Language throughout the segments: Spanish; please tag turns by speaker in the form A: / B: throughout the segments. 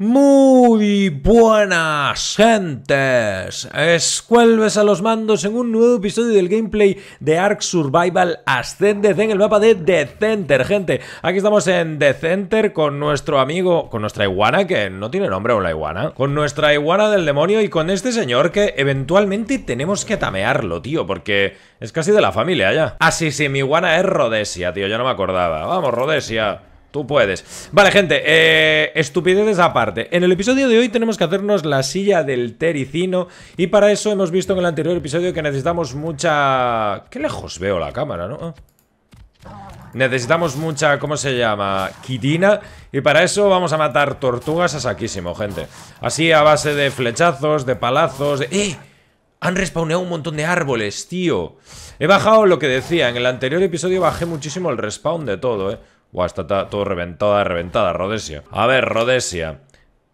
A: Muy buenas gentes, escuelves a los mandos en un nuevo episodio del gameplay de Ark Survival Ascended en el mapa de The Center, gente. Aquí estamos en The Center con nuestro amigo, con nuestra iguana, que no tiene nombre o la iguana, con nuestra iguana del demonio y con este señor que eventualmente tenemos que tamearlo, tío, porque es casi de la familia ya. Así ah, sí, mi iguana es Rodesia, tío, ya no me acordaba. Vamos, Rodesia. Tú puedes. Vale, gente, eh, estupideces aparte. En el episodio de hoy tenemos que hacernos la silla del tericino y para eso hemos visto en el anterior episodio que necesitamos mucha... Qué lejos veo la cámara, ¿no? Necesitamos mucha, ¿cómo se llama? Quitina Y para eso vamos a matar tortugas a saquísimo, gente Así a base de flechazos, de palazos, de... ¡Eh! Han respawneado un montón de árboles, tío He bajado lo que decía, en el anterior episodio bajé muchísimo el respawn de todo, ¿eh? Buah, está todo reventada, reventada, Rodesia. A ver, Rodesia.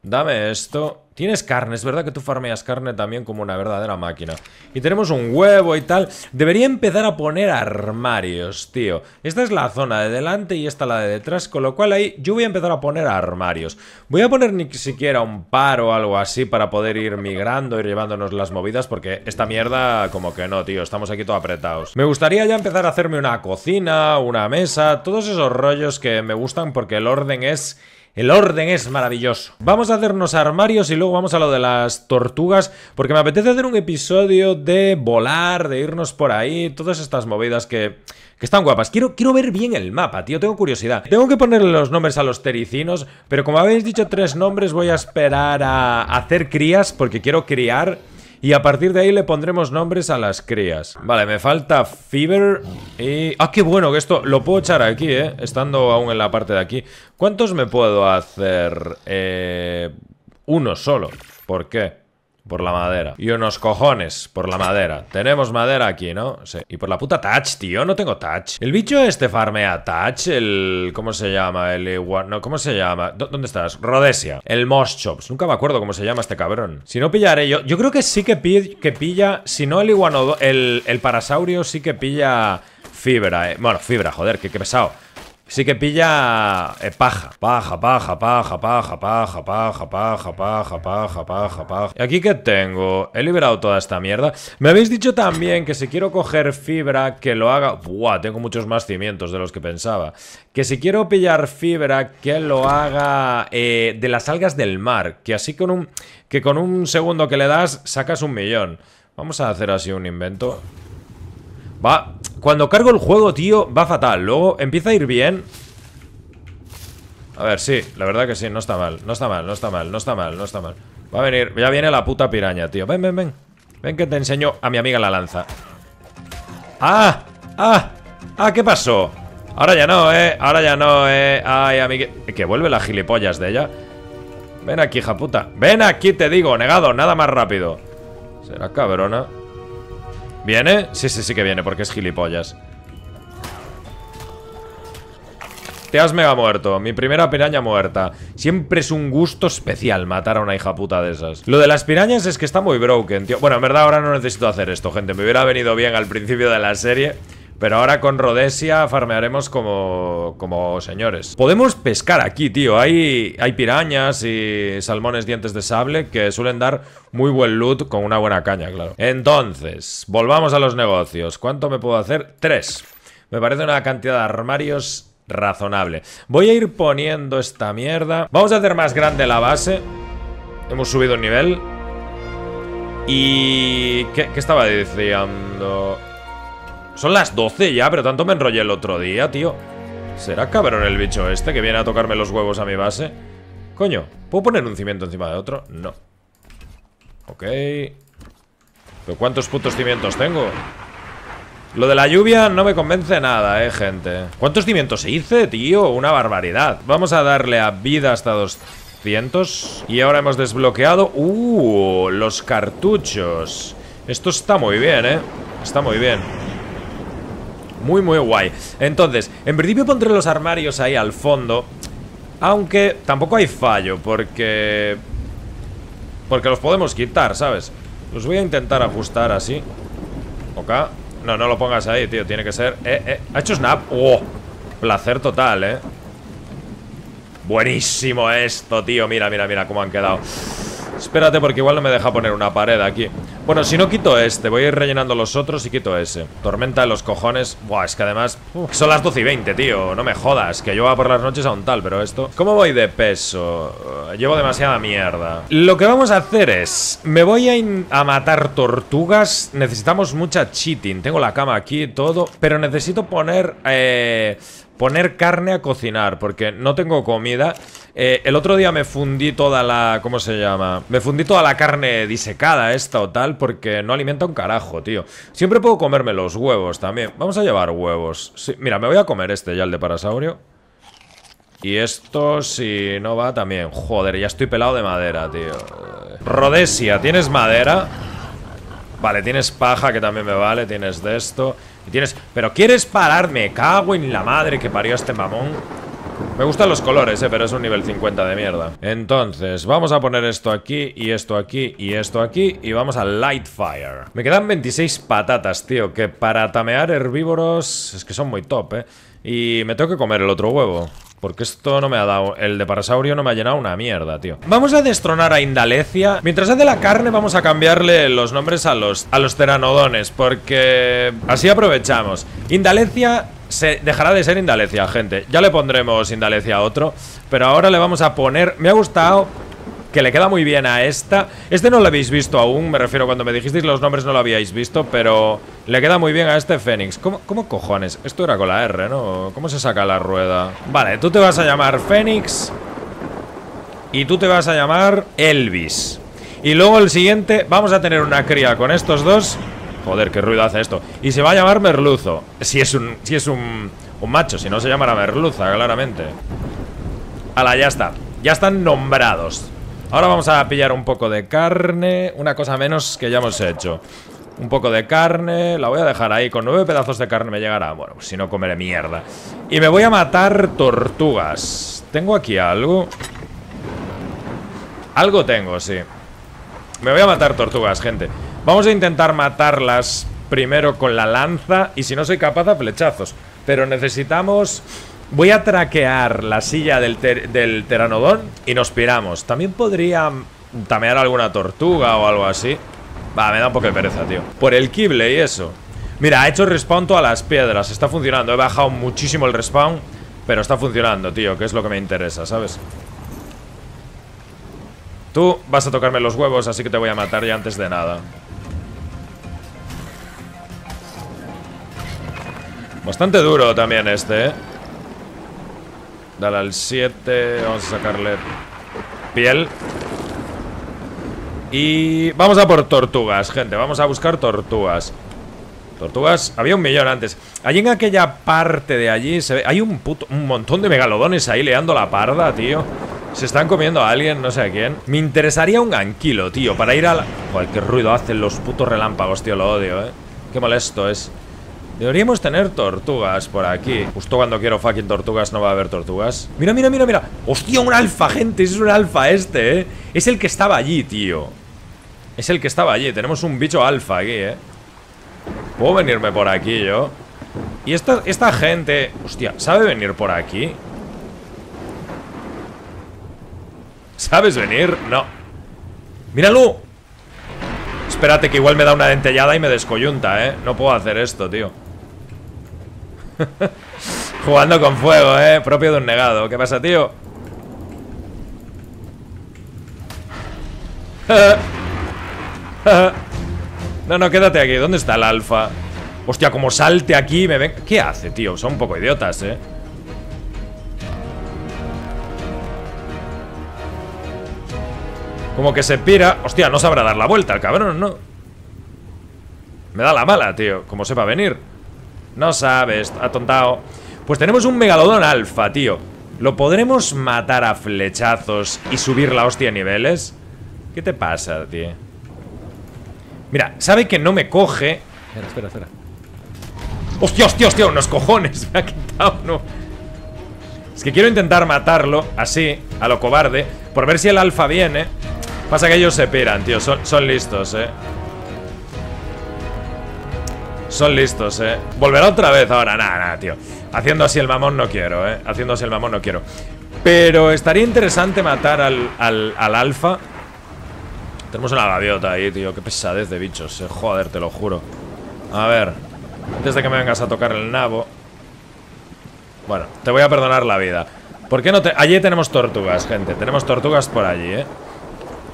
A: Dame esto. Tienes carne, es verdad que tú farmeas carne también como una verdadera máquina. Y tenemos un huevo y tal. Debería empezar a poner armarios, tío. Esta es la zona de delante y esta la de detrás, con lo cual ahí yo voy a empezar a poner armarios. Voy a poner ni siquiera un par o algo así para poder ir migrando, y llevándonos las movidas, porque esta mierda como que no, tío. Estamos aquí todo apretados. Me gustaría ya empezar a hacerme una cocina, una mesa, todos esos rollos que me gustan porque el orden es el orden es maravilloso. Vamos a hacernos armarios y luego vamos a lo de las tortugas, porque me apetece hacer un episodio de volar, de irnos por ahí, todas estas movidas que, que están guapas. Quiero, quiero ver bien el mapa, tío, tengo curiosidad. Tengo que ponerle los nombres a los tericinos, pero como habéis dicho tres nombres, voy a esperar a hacer crías, porque quiero criar y a partir de ahí le pondremos nombres a las crías. Vale, me falta Fever y... ¡Ah, qué bueno! Que esto lo puedo echar aquí, ¿eh? Estando aún en la parte de aquí. ¿Cuántos me puedo hacer? Eh... Uno solo. ¿Por qué? Por la madera. Y unos cojones por la madera. Tenemos madera aquí, ¿no? Y por la puta touch, tío. No tengo touch. El bicho este farmea touch. El... ¿Cómo se llama? El... No, ¿cómo se llama? ¿Dónde estás? Rhodesia. El moschops. Nunca me acuerdo cómo se llama este cabrón. Si no pillaré yo... Yo creo que sí que, que pilla... Si no el iguano El... el parasaurio sí que pilla fibra. Eh. Bueno, fibra, joder. Qué, qué pesado. Sí que pilla eh, paja. Paja, paja, paja, paja, paja, paja, paja, paja, paja, paja, paja. ¿Y aquí qué tengo? He liberado toda esta mierda. Me habéis dicho también que si quiero coger fibra, que lo haga... Buah, tengo muchos más cimientos de los que pensaba. Que si quiero pillar fibra, que lo haga eh, de las algas del mar. Que así con un... Que con un segundo que le das, sacas un millón. Vamos a hacer así un invento. Va, cuando cargo el juego, tío, va fatal Luego empieza a ir bien A ver, sí, la verdad que sí, no está mal No está mal, no está mal, no está mal, no está mal Va a venir, ya viene la puta piraña, tío Ven, ven, ven Ven que te enseño a mi amiga la lanza ¡Ah! ¡Ah! ¡Ah! ¿Qué pasó? Ahora ya no, eh Ahora ya no, eh Ay, amiga Que vuelve las gilipollas de ella Ven aquí, hija puta Ven aquí, te digo, negado Nada más rápido Será cabrona ¿Viene? Sí, sí, sí que viene porque es gilipollas Te has mega muerto, mi primera piraña muerta Siempre es un gusto especial matar a una hija puta de esas Lo de las pirañas es que está muy broken, tío Bueno, en verdad ahora no necesito hacer esto, gente Me hubiera venido bien al principio de la serie pero ahora con Rodesia farmearemos como, señores. Podemos pescar aquí, tío. Hay, hay pirañas y salmones dientes de sable que suelen dar muy buen loot con una buena caña, claro. Entonces, volvamos a los negocios. ¿Cuánto me puedo hacer? Tres. Me parece una cantidad de armarios razonable. Voy a ir poniendo esta mierda. Vamos a hacer más grande la base. Hemos subido un nivel. Y... ¿Qué, qué estaba diciendo? Son las 12 ya, pero tanto me enrollé el otro día, tío. ¿Será cabrón el bicho este que viene a tocarme los huevos a mi base? Coño, ¿puedo poner un cimiento encima de otro? No. Ok. ¿Pero cuántos putos cimientos tengo? Lo de la lluvia no me convence nada, eh, gente. ¿Cuántos cimientos hice, tío? Una barbaridad. Vamos a darle a vida hasta 200. Y ahora hemos desbloqueado... ¡Uh! Los cartuchos. Esto está muy bien, eh. Está muy bien. Muy, muy guay. Entonces, en principio pondré los armarios ahí al fondo. Aunque tampoco hay fallo, porque... Porque los podemos quitar, ¿sabes? Los voy a intentar ajustar así. acá No, no lo pongas ahí, tío. Tiene que ser... Eh, eh. Ha hecho snap. ¡Oh! Placer total, ¿eh? Buenísimo esto, tío. Mira, mira, mira cómo han quedado. Espérate porque igual no me deja poner una pared aquí Bueno, si no quito este Voy a ir rellenando los otros y quito ese Tormenta de los cojones Buah, es que además Son las 12 y 20, tío No me jodas Que yo va por las noches a un tal Pero esto... ¿Cómo voy de peso? Eh, llevo demasiada mierda Lo que vamos a hacer es Me voy a, matar tortugas Necesitamos mucha cheating Tengo la cama aquí, todo Pero necesito poner... Eh... Poner carne a cocinar, porque no tengo comida. Eh, el otro día me fundí toda la... ¿Cómo se llama? Me fundí toda la carne disecada esta o tal, porque no alimenta un carajo, tío. Siempre puedo comerme los huevos también. Vamos a llevar huevos. mira, me voy a comer este ya, el de parasaurio. Y esto, si no va, también. Joder, ya estoy pelado de madera, tío. Rodesia, ¿tienes madera? Vale, tienes paja, que también me vale. Tienes de esto... Y tienes... Pero quieres pararme, cago en la madre que parió este mamón. Me gustan los colores, eh, pero es un nivel 50 de mierda. Entonces, vamos a poner esto aquí, y esto aquí, y esto aquí, y vamos a Lightfire. Me quedan 26 patatas, tío, que para tamear herbívoros es que son muy top, eh. Y me tengo que comer el otro huevo. Porque esto no me ha dado... El de Parasaurio no me ha llenado una mierda, tío. Vamos a destronar a Indalecia. Mientras hace la carne, vamos a cambiarle los nombres a los, a los teranodones. Porque así aprovechamos. Indalecia se dejará de ser Indalecia, gente. Ya le pondremos Indalecia a otro. Pero ahora le vamos a poner... Me ha gustado que le queda muy bien a esta. Este no lo habéis visto aún, me refiero cuando me dijisteis los nombres no lo habíais visto, pero le queda muy bien a este Fénix. ¿Cómo, cojones? Esto era con la R, ¿no? ¿Cómo se saca la rueda? Vale, tú te vas a llamar Fénix y tú te vas a llamar Elvis. Y luego el siguiente, vamos a tener una cría con estos dos. Joder, qué ruido hace esto. Y se va a llamar Merluzo. Si es un, si es un, un macho, si no se llamará Merluza, claramente. Ala, ya está. Ya están nombrados. Ahora vamos a pillar un poco de carne Una cosa menos que ya hemos hecho un poco de carne, la voy a dejar ahí Con nueve pedazos de carne me llegará Bueno, si no comeré mierda Y me voy a matar tortugas Tengo aquí algo Algo tengo, sí Me voy a matar tortugas, gente Vamos a intentar matarlas Primero con la lanza Y si no soy capaz, a flechazos Pero necesitamos Voy a traquear la silla del, Teranodon y nos piramos. También podría tamear alguna tortuga o algo así. Va, me da un poco de pereza, tío. Por el kible y eso. Mira, ha hecho respawn todas las piedras. Está funcionando. He bajado muchísimo el respawn. Pero está funcionando, tío, que es lo que me interesa, ¿sabes? Tú vas a tocarme los huevos, así que te voy a matar ya antes de nada. Bastante duro también este, ¿eh? Dale al 7. Vamos a sacarle piel. Y vamos a por tortugas, gente. Vamos a buscar tortugas. Tortugas, había un millón antes. Allí en aquella parte de allí se ve... Hay un, puto, un montón de megalodones ahí leando la parda, tío. Se están comiendo a alguien, no sé a quién. Me interesaría un anquilo, tío, para ir a la... Joder, qué ruido hacen los putos relámpagos, tío, lo odio, eh. Qué molesto es. Deberíamos tener tortugas por aquí. Justo cuando quiero fucking tortugas no va a haber tortugas. Mira, mira, mira, mira. Hostia, un alfa, gente. Es un alfa este, ¿eh? Es el que estaba allí, tío. Es el que estaba allí. Tenemos un bicho alfa aquí, ¿eh? Puedo venirme por aquí yo. Y esta, esta gente... Hostia, ¿sabe venir por aquí? ¿Sabes venir? No. ¡Míralo! Espérate que igual me da una dentellada y me descoyunta, ¿eh? No puedo hacer esto, tío. Jugando con fuego, eh. Propio de un negado. ¿Qué pasa, tío? no, no, quédate aquí. ¿Dónde está el alfa? Hostia, como salte aquí ¿Qué hace, tío? Son un poco idiotas, eh. Como que se pira. Hostia, no sabrá dar la vuelta el cabrón, ¿no? Me da la mala, tío. Como sepa venir. No sabes, atontado. Pues tenemos un megalodón alfa, tío. ¿Lo podremos matar a flechazos y subir la hostia a niveles? ¿Qué te pasa, tío? Mira, sabe que no me coge. Espera, espera, espera. ¡Hostia, hostia, hostia! ¡Unos cojones! Me ha quitado uno. Es que quiero intentar matarlo, así, a lo cobarde, por ver si el alfa viene. Pasa que ellos se piran, tío. son listos, eh. Son listos, eh Volverá otra vez ahora, nada, nada, tío Haciendo así el mamón no quiero, eh Haciendo así el mamón no quiero Pero estaría interesante matar al, al alfa Tenemos una gaviota ahí, tío Qué pesadez de bichos, eh. joder, te lo juro A ver Antes de que me vengas a tocar el nabo Bueno, te voy a perdonar la vida ¿Por qué no te...? Allí tenemos tortugas, gente Tenemos tortugas por allí, eh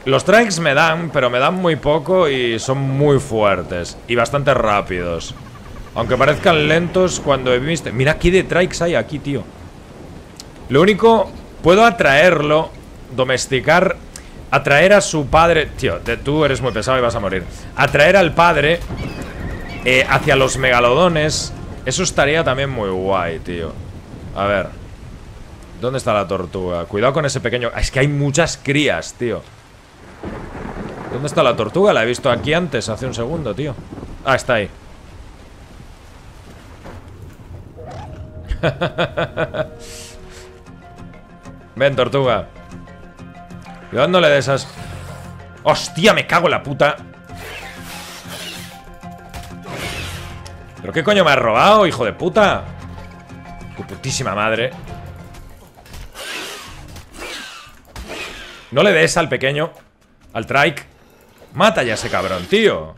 A: los trikes me dan, pero me dan muy poco y son muy fuertes. Y bastante rápidos. Aunque parezcan lentos cuando he Mira, aquí de trikes hay aquí, tío. Lo único... Puedo atraerlo, domesticar... Atraer a su padre... Tío, tú eres muy pesado y vas a morir. Atraer al padre eh, hacia los megalodones. Eso estaría también muy guay, tío. A ver. ¿Dónde está la tortuga? Cuidado con ese pequeño... Es que hay muchas crías, tío. ¿Dónde está la tortuga? La he visto aquí antes, hace un segundo, tío Ah, está ahí Ven, tortuga Yo dándole de esas ¡Hostia, me cago en la puta! ¿Pero qué coño me has robado, hijo de puta? Tu putísima madre No le des al pequeño al trike. Mata ya ese cabrón, tío.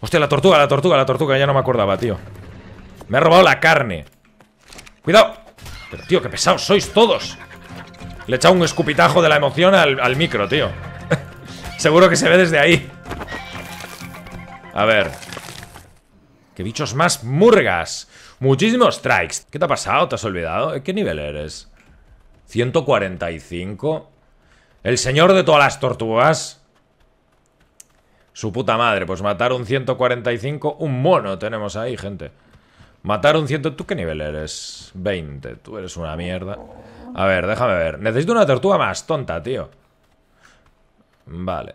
A: Hostia, la tortuga, la tortuga, la tortuga. Ya no me acordaba, tío. Me ha robado la carne. Cuidado. Pero, tío, qué pesados sois todos. Le he echado un escupitajo de la emoción al, micro, tío. Seguro que se ve desde ahí. A ver. ¿Qué bichos más murgas? Muchísimos strikes. ¿Qué te ha pasado? ¿Te has olvidado? ¿Qué nivel eres? 145. El señor de todas las tortugas. Su puta madre. Pues matar un 145. Un mono tenemos ahí, gente. Matar un 100... ¿Tú qué nivel eres? 20. Tú eres una mierda. A ver, déjame ver. Necesito una tortuga más tonta, tío. Vale.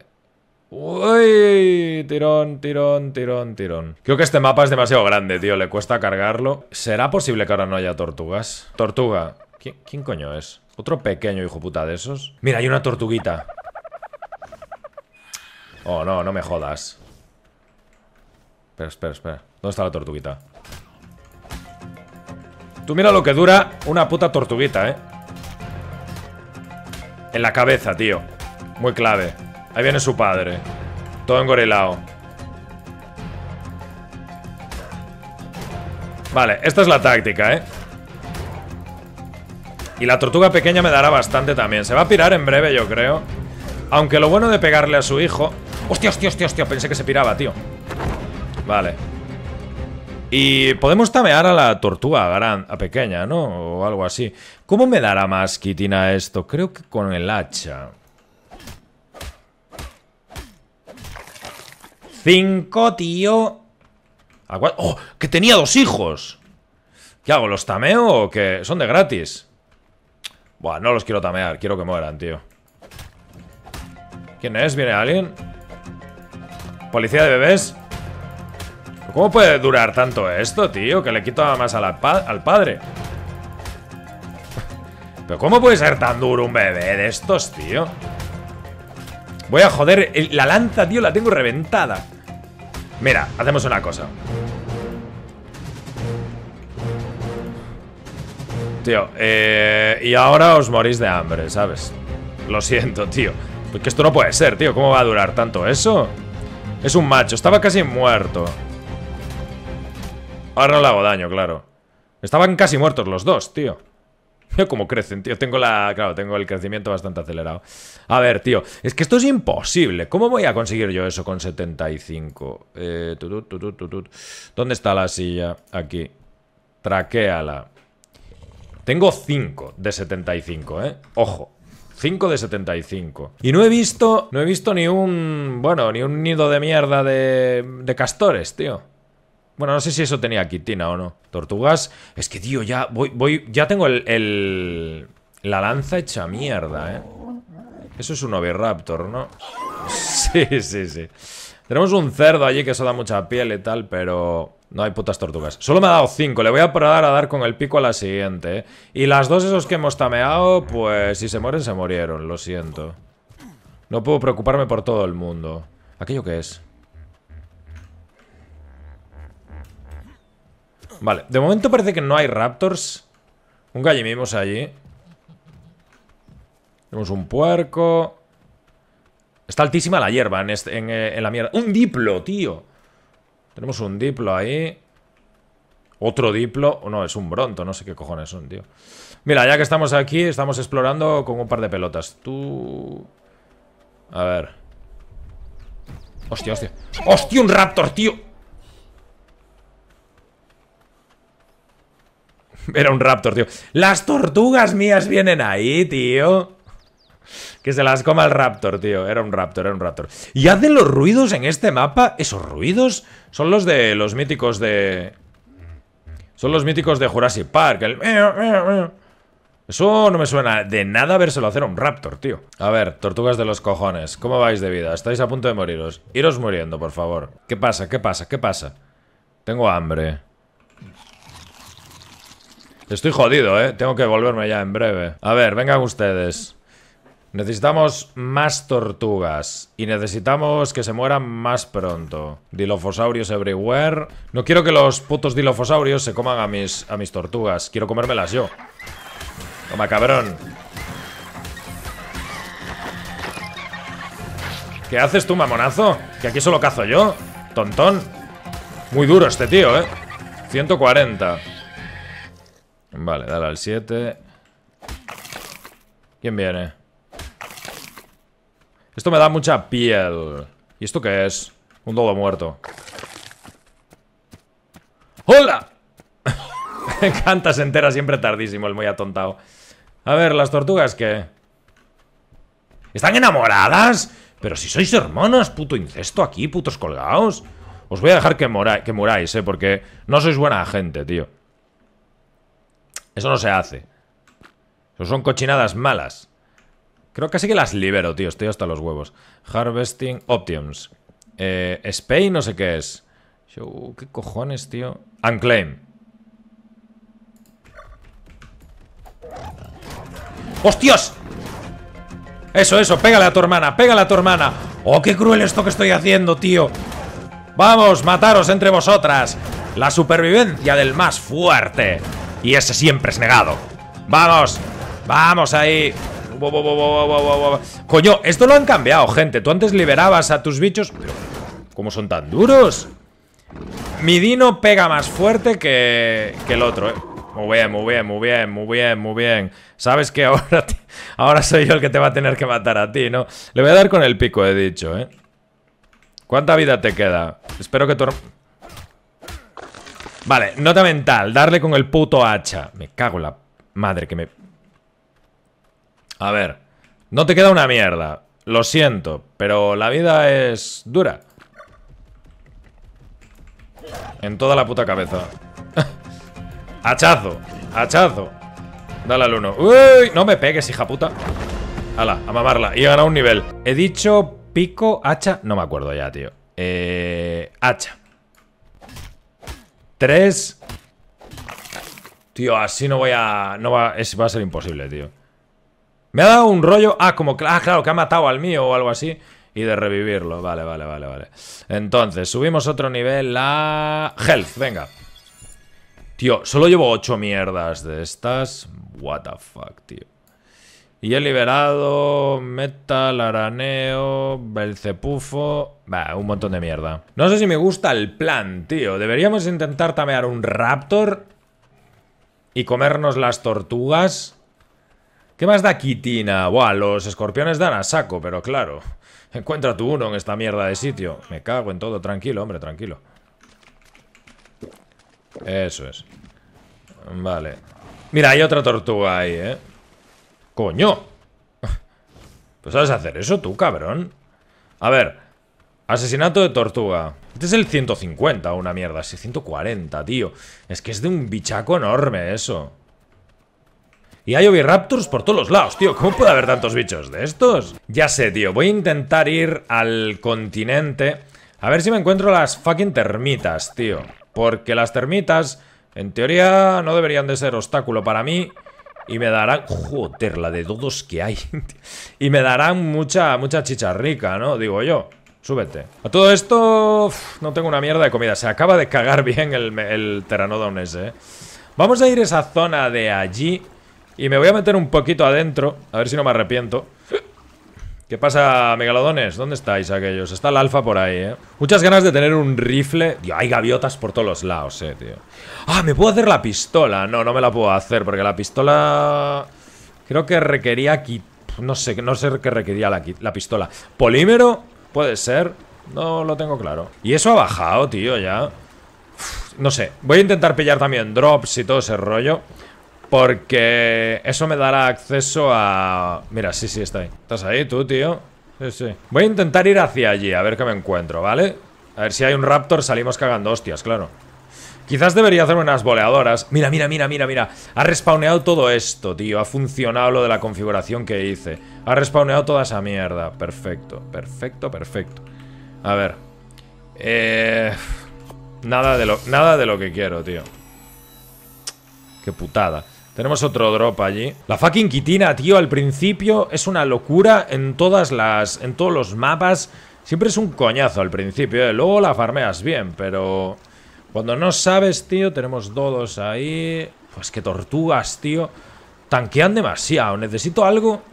A: Uy, tirón, tirón, tirón, tirón. Creo que este mapa es demasiado grande, tío. Le cuesta cargarlo. ¿Será posible que ahora no haya tortugas? Tortuga. ¿Quién, coño es? Otro pequeño hijo puta de esos. Mira, hay una tortuguita. Oh, no, no me jodas. Espera, espera, espera. ¿Dónde está la tortuguita? Tú mira lo que dura una puta tortuguita, ¿eh? En la cabeza, tío. Muy clave. Ahí viene su padre. Todo engorilado. Vale, esta es la táctica, ¿eh? Y la tortuga pequeña me dará bastante también. Se va a pirar en breve, yo creo. Aunque lo bueno de pegarle a su hijo... ¡Hostia, hostia, hostia, hostia! Pensé que se piraba, tío. Vale. Y podemos tamear a la tortuga a pequeña, ¿no? O algo así. ¿Cómo me dará más quitina esto? Creo que con el hacha. Cinco, tío. ¡Oh! ¡Que tenía dos hijos! ¿Qué hago? ¿Los tameo o qué? son de gratis? Buah, no los quiero tamear, quiero que mueran, tío ¿Quién es? ¿Viene alguien? ¿Policía de bebés? ¿Cómo puede durar tanto esto, tío? Que le quito más al padre ¿Pero cómo puede ser tan duro un bebé de estos, tío? Voy a joder, la lanza, tío, la tengo reventada Mira, hacemos una cosa Tío, eh, y ahora os morís de hambre, ¿sabes? Lo siento, tío. Porque pues esto no puede ser, tío. ¿Cómo va a durar tanto eso? Es un macho. Estaba casi muerto. Ahora no le hago daño, claro. Estaban casi muertos los dos, tío. Mira cómo crecen, tío. Tengo la... Claro, tengo el crecimiento bastante acelerado. A ver, tío. Es que esto es imposible. ¿Cómo voy a conseguir yo eso con 75? Eh, ¿Dónde está la silla? Aquí. Traquéala. Tengo 5 de 75, ¿eh? Ojo. 5 de 75. Y no he visto. No he visto ni un. Bueno, ni un nido de mierda de. de castores, tío. Bueno, no sé si eso tenía quitina o no. Tortugas. Es que, tío, ya voy. ya tengo el, el La lanza hecha mierda, eh. Eso es un Oviraptor, ¿no? Sí, sí, sí. Tenemos un cerdo allí que eso da mucha piel y tal, pero. No hay putas tortugas. Solo me ha dado 5. Le voy a parar a dar con el pico a la siguiente. ¿eh? Y las dos esos que hemos tameado, pues si se mueren, se murieron. Lo siento. No puedo preocuparme por todo el mundo. ¿Aquello qué es? Vale, de momento parece que no hay raptors. Un gallimimos allí. Tenemos un puerco. Está altísima la hierba en, este, eh, en la mierda. ¡Un diplo, tío! Tenemos un diplo ahí. Otro diplo. Oh, no, es un bronto. No sé qué cojones un tío. Mira, ya que estamos aquí, estamos explorando con un par de pelotas. Tú... A ver. Hostia, hostia. ¡Hostia, un raptor, tío! Era un raptor, tío. Las tortugas mías vienen ahí, tío. Que se las coma el Raptor, tío. Era un Raptor, era un Raptor. Y hacen los ruidos en este mapa. Esos ruidos son los de los míticos de... Son los míticos de Jurassic Park. Eso no me suena de nada vérselo hacer a un raptor, tío. A ver, tortugas de los cojones. ¿Cómo vais de vida? Estáis a punto de moriros. Iros muriendo, por favor. ¿Qué pasa? ¿Qué pasa? ¿Qué pasa? Tengo hambre. Estoy jodido, ¿eh? Tengo que volverme ya en breve. A ver, vengan ustedes. Necesitamos más tortugas. Y necesitamos que se mueran más pronto. Dilofosaurios everywhere. No quiero que los putos dilofosaurios se coman a mis, a mis tortugas. Quiero comérmelas yo. Toma, cabrón. ¿Qué haces tú, mamonazo? Que aquí solo cazo yo. Tontón. Muy duro este tío, ¿eh? 140. Vale, dale al 7. ¿Quién viene? Esto me da mucha piel. ¿Y esto qué es? Un dodo muerto. ¡Hola! me encanta, se entera siempre tardísimo el muy atontado. A ver, ¿las tortugas qué? ¿Están enamoradas? Pero si sois hermanas, puto incesto aquí, putos colgados. Os voy a dejar que, mora que muráis, eh, porque no sois buena gente, tío. Eso no se hace. Eso son cochinadas malas. Creo que sí que las libero, tío. Estoy hasta los huevos. Harvesting Options. Eh, Spain, no sé qué es. ¿Qué cojones, tío? Unclaim. ¡Hostias! Eso, eso, pégale a tu hermana, pégale a tu hermana ¡Oh, qué cruel esto que estoy haciendo, tío! ¡Vamos, mataros entre vosotras! La supervivencia del más fuerte Y ese siempre es negado ¡Vamos! ¡Vamos ahí! Coño, esto lo han cambiado, gente. Tú antes liberabas a tus bichos. Pero, ¿cómo son tan duros? Mi Dino pega más fuerte que, el otro, eh. Muy bien, muy bien, muy bien, muy bien, muy bien. Sabes que ahora, ahora soy yo el que te va a tener que matar a ti, ¿no? Le voy a dar con el pico, he dicho, ¿eh? ¿Cuánta vida te queda? Espero que tu... Vale, nota mental. Darle con el puto hacha. Me cago en la madre que me... A ver, no te queda una mierda. Lo siento, pero la vida es dura. En toda la puta cabeza. hachazo, hachazo. Dale al uno. ¡Uy! No me pegues, hija puta. Hala, a mamarla. Y he un nivel. He dicho pico, hacha. No me acuerdo ya, tío. Eh, hacha. Tres. Tío, así no voy a. No va, es, va a ser imposible, tío. Me ha dado un rollo... Ah, como... Ah, claro, que ha matado al mío o algo así. Y de revivirlo. Vale, vale, vale, vale. Entonces, subimos otro nivel a... Health, venga. Tío, solo llevo ocho mierdas de estas. What the fuck, tío. Y he liberado metal, araneo, belcepufo... Va, un montón de mierda. No sé si me gusta el plan, tío. Deberíamos intentar tamear un raptor y comernos las tortugas ¿Qué más da quitina? Buah, los escorpiones dan a saco, pero claro. Encuentra tú uno en esta mierda de sitio. Me cago en todo. Tranquilo, hombre, tranquilo. Eso es. Vale. Mira, hay otra tortuga ahí, ¿eh? ¡Coño! ¿Pues sabes hacer eso tú, cabrón? A ver. Asesinato de tortuga. Este es el 150, una mierda. 140, tío. Es que es de un bichaco enorme eso. Y hay oviraptors por todos lados, tío. ¿Cómo puede haber tantos bichos de estos? Ya sé, tío. Voy a intentar ir al continente. A ver si me encuentro las fucking termitas, tío. Porque las termitas, en teoría, no deberían de ser obstáculo para mí. Y me darán... Joder, la de todos que hay. y me darán mucha, mucha chicharrica, ¿no? Digo yo. Súbete. A todo esto... no tengo una mierda de comida. Se acaba de cagar bien el, el teranodon ese. ¿eh? Vamos a ir a esa zona de allí. Y me voy a meter un poquito adentro A ver si no me arrepiento ¿Qué pasa, megalodones? ¿Dónde estáis aquellos? Está el alfa por ahí, ¿eh? Muchas ganas de tener un rifle Dios, hay gaviotas por todos los lados, eh, tío Ah, ¿me puedo hacer la pistola? No, no me la puedo hacer Porque la pistola... Creo que requería... Aquí... No sé, no sé qué requería la, la pistola ¿Polímero? Puede ser No lo tengo claro Y eso ha bajado, tío, ya no sé, voy a intentar pillar también drops y todo ese rollo porque eso me dará acceso a... Mira, sí, sí, está ahí ¿Estás ahí tú, tío? Sí, sí Voy a intentar ir hacia allí, a ver qué me encuentro, ¿vale? A ver si hay un raptor, salimos cagando hostias, claro Quizás debería hacer unas boleadoras Mira, mira, mira, mira, mira Ha respawneado todo esto, tío Ha funcionado lo de la configuración que hice Ha respawneado toda esa mierda Perfecto, perfecto, perfecto A ver eh, Nada de lo, nada de lo que quiero, tío Qué putada tenemos otro drop allí. La fucking quitina, tío, al principio es una locura en todas las... En todos los mapas. Siempre es un coñazo al principio, ¿eh? Luego la farmeas bien, pero... Cuando no sabes, tío, tenemos dodos ahí. Pues que tortugas, tío. Tanquean demasiado. Necesito algo...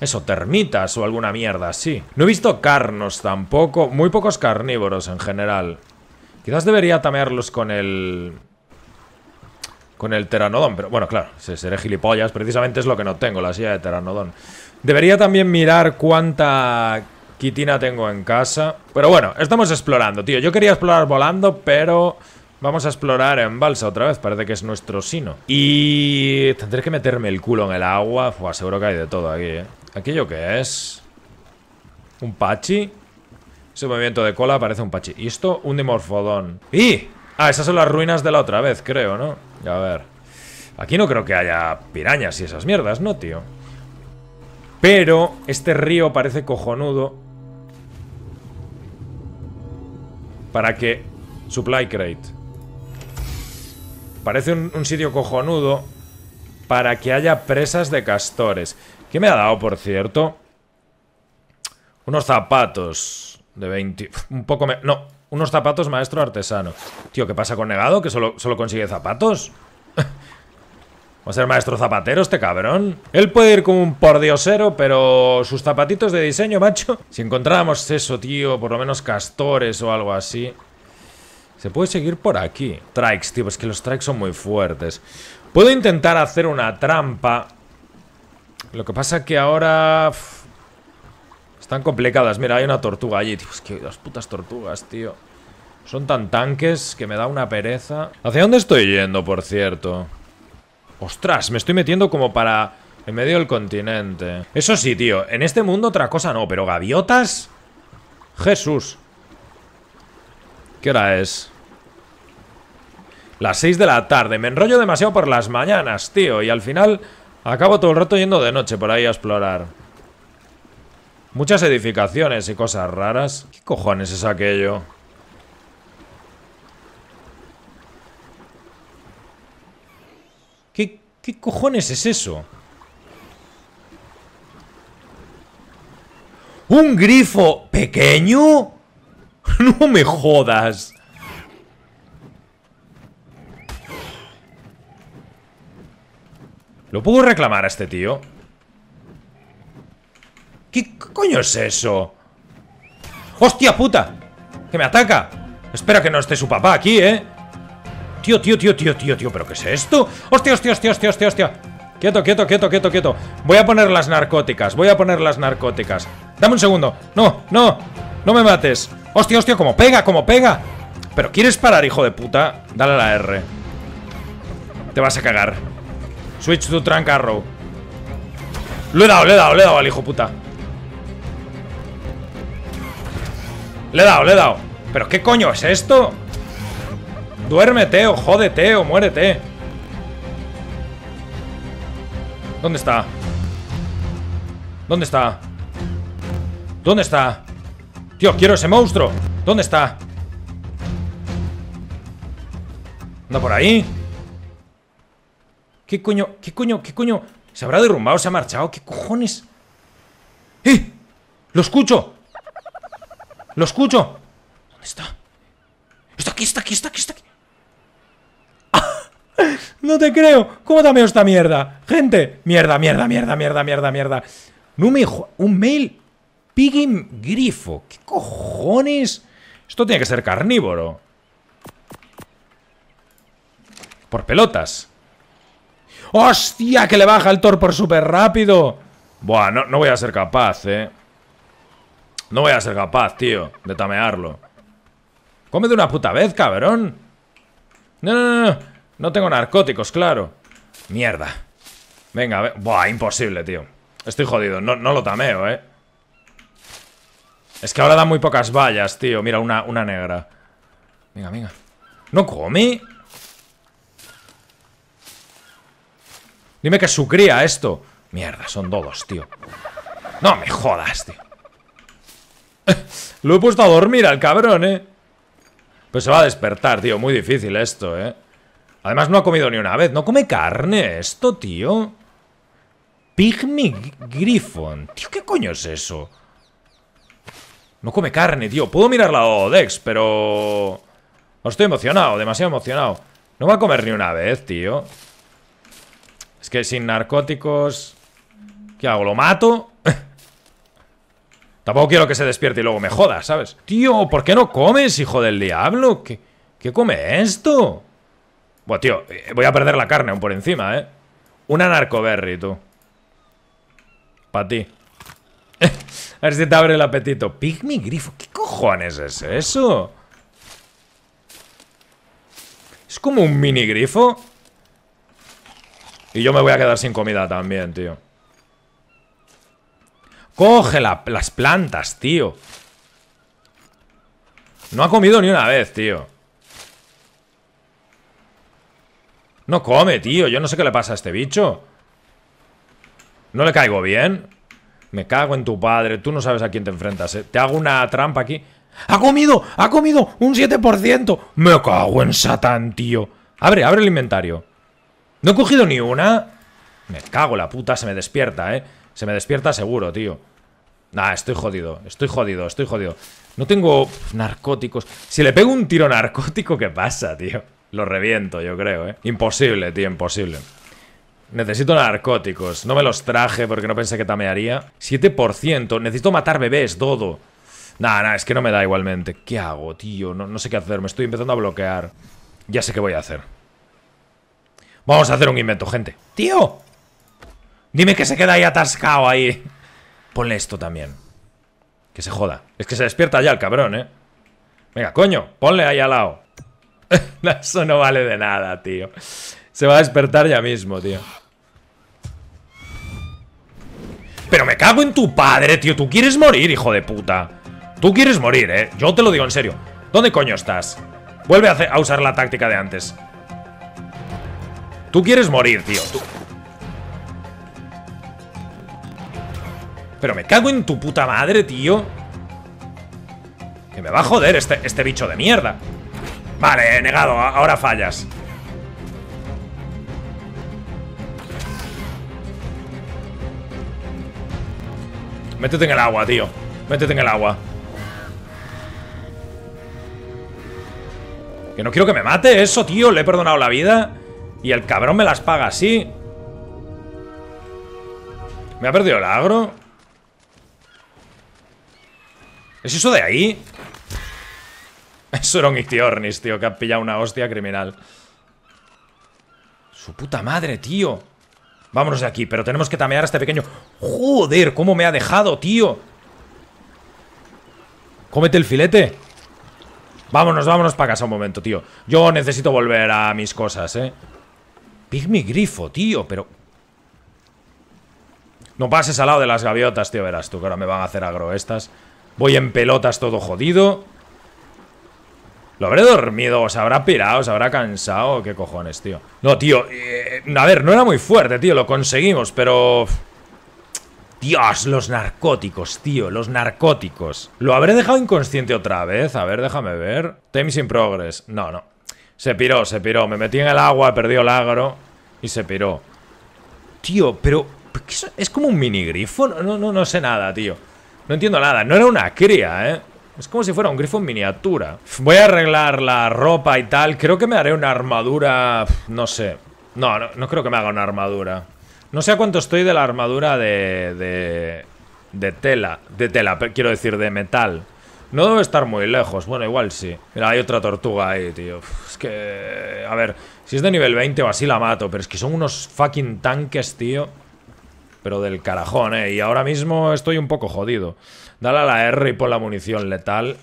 A: Eso, termitas o alguna mierda así. No he visto carnos tampoco. Muy pocos carnívoros en general. Quizás debería tamearlos con el con el teranodón, Pero bueno, claro, seré gilipollas. Precisamente es lo que no tengo, la silla de teranodón. Debería también mirar cuánta quitina tengo en casa. Pero bueno, estamos explorando, tío. Yo quería explorar volando, pero... Vamos a explorar en balsa otra vez, parece que es nuestro sino. Y tendré que meterme el culo en el agua. Fua, seguro que hay de todo aquí, ¿eh? ¿Aquello qué es? ¿Un pachi? Ese movimiento de cola parece un pachi. ¿Y esto? Un dimorfodón. ¡Y! Ah, esas son las ruinas de la otra vez, creo, ¿no? A ver. Aquí no creo que haya pirañas y esas mierdas, ¿no, tío? Pero este río parece cojonudo Para que... Supply crate Parece un, sitio cojonudo Para que haya presas de castores ¿Qué me ha dado, por cierto? Unos zapatos De 20... Un poco... Me... No, unos zapatos maestro artesano. Tío, ¿qué pasa con Negado? ¿Que solo, consigue zapatos? Va a ser maestro zapatero este cabrón. Él puede ir como un pordiosero, pero sus zapatitos de diseño, macho. Si encontráramos eso, tío, por lo menos castores o algo así. Se puede seguir por aquí. Trikes, tío, es que los trikes son muy fuertes. Puedo intentar hacer una trampa. Lo que pasa que ahora... Están complicadas. Mira, hay una tortuga allí, tío. Es que las putas tortugas, tío. Son tan tanques que me da una pereza. ¿Hacia dónde estoy yendo, por cierto? Ostras, me estoy metiendo como para... En medio del continente. Eso sí, tío. En este mundo otra cosa no, pero gaviotas... Jesús. ¿Qué hora es? Las 6 de la tarde. Me enrollo demasiado por las mañanas, tío. Y al final acabo todo el rato yendo de noche por ahí a explorar. Muchas edificaciones y cosas raras. ¿Qué cojones es aquello? ¿Qué, cojones es eso? ¿Un grifo pequeño? ¡No me jodas! ¿Lo puedo reclamar a este tío? ¿Qué coño es eso? ¡Hostia puta! ¡Que me ataca! Espera que no esté su papá aquí, ¿eh? Tío, tío, tío, tío, tío, tío, ¿pero qué es esto? ¡Hostia, hostia, hostia, hostia, hostia, hostia! Quieto, quieto, quieto, quieto, quieto. Voy a poner las narcóticas, voy a poner las narcóticas. Dame un segundo. No, no, no me mates. Hostia, hostia, como pega, como pega. Pero ¿quieres parar, hijo de puta? Dale a la R. Te vas a cagar. Switch to trunk arrow. Lo he dado, lo he dado, le he dado al hijo puta. Le he dado, le he dado. ¿Pero qué coño es esto? Duérmete o jódete o muérete. ¿Dónde está? ¿Dónde está? ¿Dónde está? Tío, quiero ese monstruo. ¿Dónde está? ¿Anda por ahí? ¿Qué coño? ¿Qué coño? ¿Qué coño? ¿Se habrá derrumbado? ¿Se ha marchado? ¿Qué cojones? ¡Eh! ¡Lo escucho! ¡Lo escucho! ¿Dónde está? ¡Está aquí, está aquí, está aquí, está aquí! Ah, ¡No te creo! ¿Cómo también esta mierda? ¡Gente! ¡Mierda, mierda, mierda, mierda, mierda, mierda! Un mail... Piggy Grifo. ¿Qué cojones? Esto tiene que ser carnívoro. Por pelotas. ¡Hostia! Que le baja el torpor súper rápido. Buah, no voy a ser capaz, eh. No voy a ser capaz, tío, de tamearlo. Come de una puta vez, cabrón. No, no, no, no. tengo narcóticos, claro. Mierda. Venga, a Buah, imposible, tío. Estoy jodido. No, no lo tameo, eh. Es que ahora da muy pocas vallas, tío. Mira, una, una negra. Venga, venga. ¿No come? Dime que sucría su cría esto. Mierda, son todos, tío. No me jodas, tío. Lo he puesto a dormir al cabrón, ¿eh? Pues se va a despertar, tío. Muy difícil esto, ¿eh? Además no ha comido ni una vez. No come carne esto, tío. Pygmy Griffon. Tío, ¿qué coño es eso? No come carne, tío. Puedo mirar la Odex, pero... Estoy emocionado, demasiado emocionado. No va a comer ni una vez, tío. Es que sin narcóticos... ¿Qué hago? ¿Lo mato? Tampoco quiero que se despierte y luego me joda, ¿sabes? Tío, ¿por qué no comes, hijo del diablo? ¿Qué, come esto? Bueno, tío, eh, voy a perder la carne aún por encima, ¿eh? Una narcoberry, tú. Pa' ti. a ver si te abre el apetito. Pigmy grifo. ¿Qué cojones es eso? Es como un mini grifo. Y yo me voy a quedar sin comida también, tío. Coge las plantas, tío No ha comido ni una vez, tío No come, tío Yo no sé qué le pasa a este bicho No le caigo bien Me cago en tu padre Tú no sabes a quién te enfrentas, eh. Te hago una trampa aquí ¡Ha comido! ¡Ha comido! ¡Un 7%! ¡Me cago en Satán, tío! Abre, abre el inventario No he cogido ni una Me cago la puta, se me despierta, ¿eh? Se me despierta seguro, tío. Nah, estoy jodido, estoy jodido, estoy jodido. No tengo narcóticos. Si le pego un tiro narcótico, ¿qué pasa, tío? Lo reviento, yo creo, ¿eh? Imposible, tío, imposible. Necesito narcóticos. No me los traje porque no pensé que tamearía. 7%. Necesito matar bebés, todo. Nah, nah, es que no me da igualmente. ¿Qué hago, tío? No, no sé qué hacer. Me estoy empezando a bloquear. Ya sé qué voy a hacer. Vamos a hacer un invento, gente. ¡Tío! Dime que se queda ahí atascado ahí. Ponle esto también. Que se joda. Es que se despierta ya el cabrón, ¿eh? Venga, coño, ponle ahí al lado. Eso no vale de nada, tío. Se va a despertar ya mismo, tío. Pero me cago en tu padre, tío. Tú quieres morir, hijo de puta. Tú quieres morir, ¿eh? Yo te lo digo en serio. ¿Dónde coño estás? Vuelve a, usar la táctica de antes. Tú quieres morir, tío. Tú... Pero me cago en tu puta madre, tío. Que me va a joder este, este bicho de mierda. Vale, eh, negado, ahora fallas. Métete en el agua, tío. Métete en el agua. Que no quiero que me mate eso, tío. Le he perdonado la vida. Y el cabrón me las paga así. ¿Me ha perdido el agro? ¿Es eso de ahí? Eso era un Ictiornis, tío, que ha pillado una hostia criminal. Su puta madre, tío. Vámonos de aquí, pero tenemos que tamear a este pequeño... ¡Joder! ¿Cómo me ha dejado, tío? Cómete el filete. Vámonos, vámonos para casa un momento, tío. Yo necesito volver a mis cosas, ¿eh? Pigmy grifo, tío, pero... No pases al lado de las gaviotas, tío, verás tú, que ahora me van a hacer agro estas. Voy en pelotas todo jodido. ¿Lo habré dormido? Se habrá pirado? se habrá cansado? ¿Qué cojones, tío? No, tío. Eh, a ver, no era muy fuerte, tío. Lo conseguimos, pero... Dios, los narcóticos, tío, los narcóticos. ¿Lo habré dejado inconsciente otra vez? A ver, déjame ver. temis in progress. No, no. Se piró, se piró. Me metí en el agua, perdió el agro y se piró. Tío, pero... Es como un mini No, no, no sé nada, tío. No entiendo nada. No era una cría, ¿eh? Es como si fuera un grifo en miniatura. Voy a arreglar la ropa y tal. Creo que me haré una armadura... No sé. No, no, creo que me haga una armadura. No sé a cuánto estoy de la armadura de... De, de tela. De tela, quiero decir, de metal. No debe estar muy lejos. Bueno, igual sí. Mira, hay otra tortuga ahí, tío. Es que... A ver, si es de nivel 20 o así la mato. Pero es que son unos fucking tanques, tío pero del carajón, ¿eh? Y ahora mismo estoy un poco jodido. Dale a la R y pon la munición letal.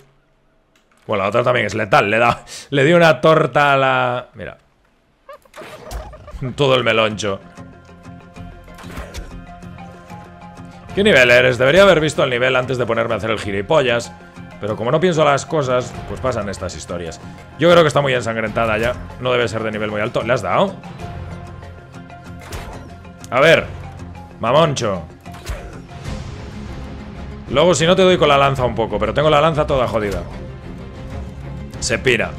A: Bueno, la otra también es letal. Le, da, le di una torta a la... Mira. Todo el meloncho. ¿Qué nivel eres? Debería haber visto el nivel antes de ponerme a hacer el gilipollas. Pero como no pienso las cosas, pues pasan estas historias. Yo creo que está muy ensangrentada ya. No debe ser de nivel muy alto. ¿Le has dado? A ver, Mamoncho. Luego si no te doy con la lanza un poco, pero tengo la lanza toda jodida. Se pira.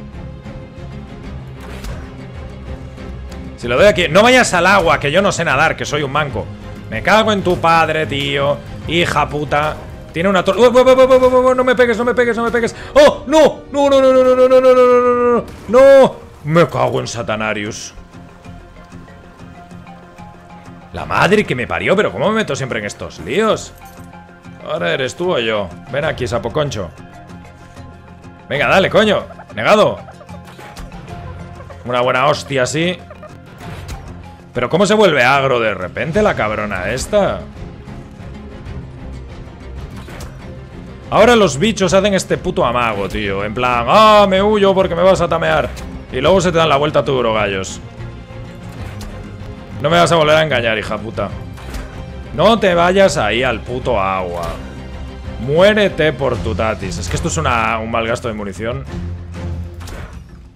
A: Si lo doy aquí... No vayas al agua, que yo no sé nadar, que soy un manco. Me cago en tu padre, tío. Hija puta. Tiene una torre. no me pegues, no me pegues, no me pegues. ¡Oh! ¡No! ¡No, no, no, no, no, no, no, no, no, no! ¡No! Me cago en Satanarius. La madre que me parió, pero ¿cómo me meto siempre en estos líos? Ahora eres tú o yo. Ven aquí, concho. Venga, dale, coño. Negado. Una buena hostia sí. Pero ¿cómo se vuelve agro de repente la cabrona esta? Ahora los bichos hacen este puto amago, tío. En plan, ah, me huyo porque me vas a tamear. Y luego se te dan la vuelta tú, gallos. No me vas a volver a engañar, hija puta. No te vayas ahí al puto agua. Muérete por tu tatis. Es que esto es un mal gasto de munición.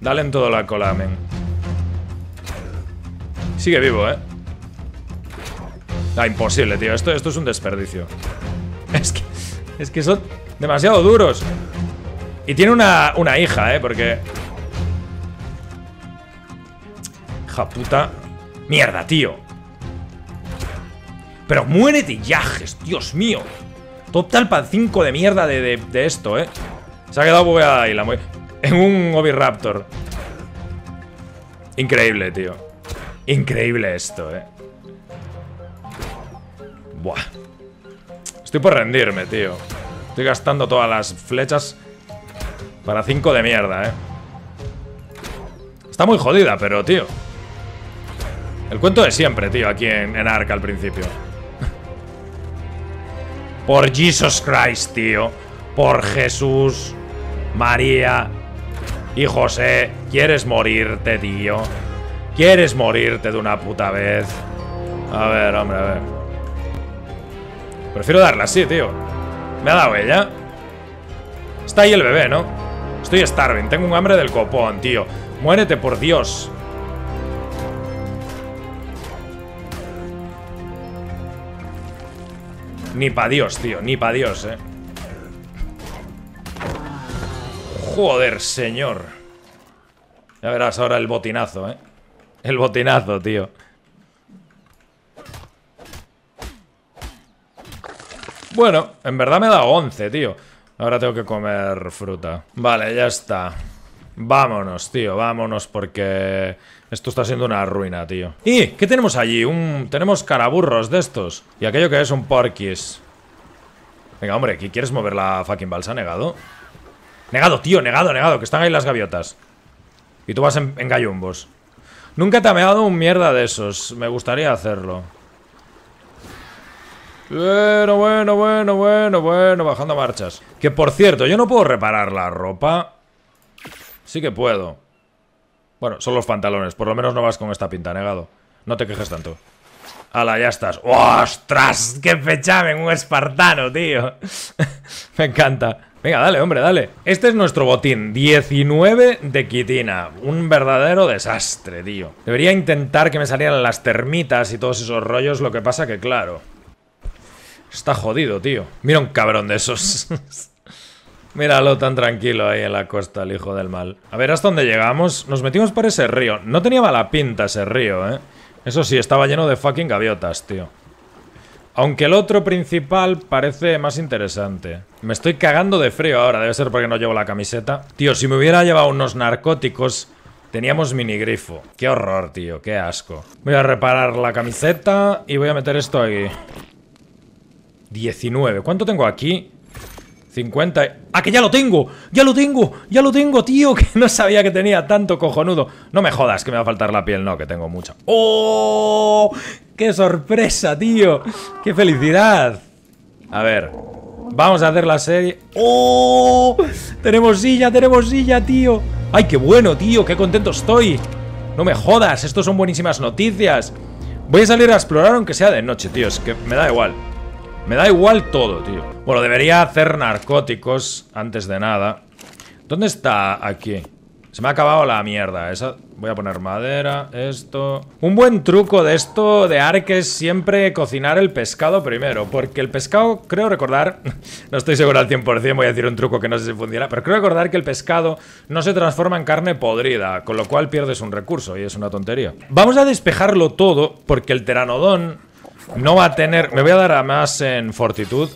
A: Dale en todo la cola, men. Sigue vivo, ¿eh? Ah, imposible, tío. Esto, esto es un desperdicio. Es que, es que son demasiado duros. Y tiene una, una hija, ¿eh? Porque... Hija puta. Mierda, tío Pero muérete yajes, Dios mío Total para 5 de mierda de, esto, eh Se ha quedado bugueada ahí la En un Obi-Raptor Increíble, tío Increíble esto, eh Buah Estoy por rendirme, tío Estoy gastando todas las flechas Para 5 de mierda, eh Está muy jodida, pero, tío el cuento de siempre, tío, aquí en, Arca al principio. Por Jesus Christ, tío. Por Jesús, María y José. ¿Quieres morirte, tío? ¿Quieres morirte de una puta vez? A ver, hombre, a ver. Prefiero darla así, tío. Me ha dado ella. Está ahí el bebé, ¿no? Estoy starving, tengo un hambre del copón, tío. Muérete, por Dios. Ni pa' Dios, tío, ni pa' Dios, eh Joder, señor Ya verás ahora el botinazo, eh El botinazo, tío Bueno, en verdad me da 11, tío Ahora tengo que comer fruta Vale, ya está Vámonos, tío, vámonos porque... Esto está siendo una ruina, tío. ¿Y qué tenemos allí? Tenemos caraburros de estos. Y aquello que es un porquis. Venga, hombre, ¿qué quieres mover la fucking balsa, negado? Negado, tío, negado, negado, que están ahí las gaviotas. Y tú vas en, gallumbos. Nunca te ha dado un mierda de esos. Me gustaría hacerlo. Bueno, bueno, bueno, bueno, bueno, bajando marchas. Que por cierto, yo no puedo reparar la ropa. Sí que puedo. Bueno, son los pantalones. Por lo menos no vas con esta pinta, negado. No te quejes tanto. ¡Hala, ya estás! ¡Ostras! ¡Qué fechame, Un espartano, tío. Me encanta. Venga, dale, hombre, dale. Este es nuestro botín. 19 de quitina. Un verdadero desastre, tío. Debería intentar que me salieran las termitas y todos esos rollos. Lo que pasa que, claro... Está jodido, tío. Mira un cabrón de esos. Míralo tan tranquilo ahí en la costa, el hijo del mal. A ver, ¿hasta dónde llegamos? Nos metimos por ese río. No tenía mala pinta ese río, ¿eh? Eso sí, estaba lleno de fucking gaviotas, tío. Aunque el otro principal parece más interesante. Me estoy cagando de frío ahora, debe ser porque no llevo la camiseta. Tío, si me hubiera llevado unos narcóticos, teníamos minigrifo. Qué horror, tío, qué asco. Voy a reparar la camiseta y voy a meter esto aquí. 19. ¿Cuánto tengo aquí? 50. ¡Ah, que ya lo tengo! ¡Ya lo tengo! ¡Ya lo tengo, tío! Que no sabía que tenía tanto cojonudo. No me jodas que me va a faltar la piel, no, que tengo mucha. ¡Oh! ¡Qué sorpresa, tío! ¡Qué felicidad! A ver. Vamos a hacer la serie. ¡Oh! Tenemos silla, tenemos silla, tío. ¡Ay, qué bueno, tío! ¡Qué contento estoy! No me jodas, esto son buenísimas noticias. Voy a salir a explorar aunque sea de noche, tío. Es que me da igual. Me da igual todo, tío. Bueno, debería hacer narcóticos antes de nada. ¿Dónde está aquí? Se me ha acabado la mierda. Voy a poner madera, esto... Un buen truco de esto de Ark es siempre cocinar el pescado primero. Porque el pescado, creo recordar... No estoy seguro al 100%, voy a decir un truco que no sé si funciona. Pero creo recordar que el pescado no se transforma en carne podrida. Con lo cual pierdes un recurso y es una tontería. Vamos a despejarlo todo porque el teranodón no va a tener... Me voy a dar a más en fortitud.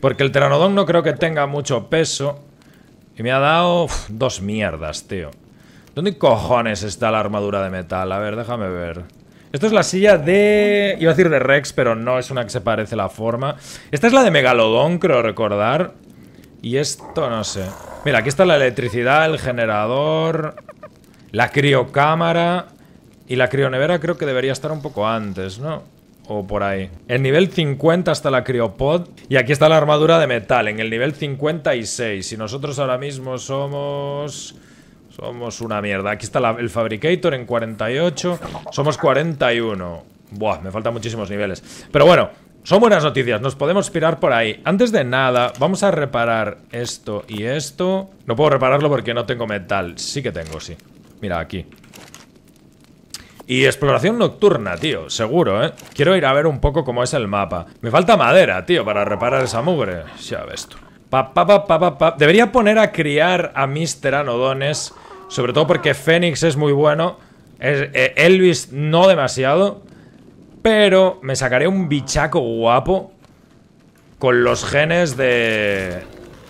A: Porque el Teranodón no creo que tenga mucho peso. Y me ha dado dos mierdas, tío. ¿Dónde cojones está la armadura de metal? A ver, déjame ver. Esto es la silla de... Iba a decir de Rex, pero no es una que se parece la forma. Esta es la de Megalodon, creo recordar. Y esto no sé. Mira, aquí está la electricidad, el generador... La criocámara... Y la crionevera creo que debería estar un poco antes, ¿no? o por ahí. El nivel 50 está la Criopod. Y aquí está la armadura de metal, en el nivel 56. Y nosotros ahora mismo somos... Somos una mierda. Aquí está el Fabricator en 48. Somos 41. Buah, me faltan muchísimos niveles. Pero bueno, son buenas noticias, nos podemos pirar por ahí. Antes de nada, vamos a reparar esto y esto. No puedo repararlo porque no tengo metal. Sí que tengo, sí. Mira, aquí. Y exploración nocturna, tío, seguro, ¿eh? Quiero ir a ver un poco cómo es el mapa. Me falta madera, tío, para reparar esa mugre. Ya ves tú. Pa, pa, pa, pa Debería poner a criar a Mr. Anodones, sobre todo porque Fénix es muy bueno. E, Elvis no demasiado. Pero me sacaré un bichaco guapo con los genes de...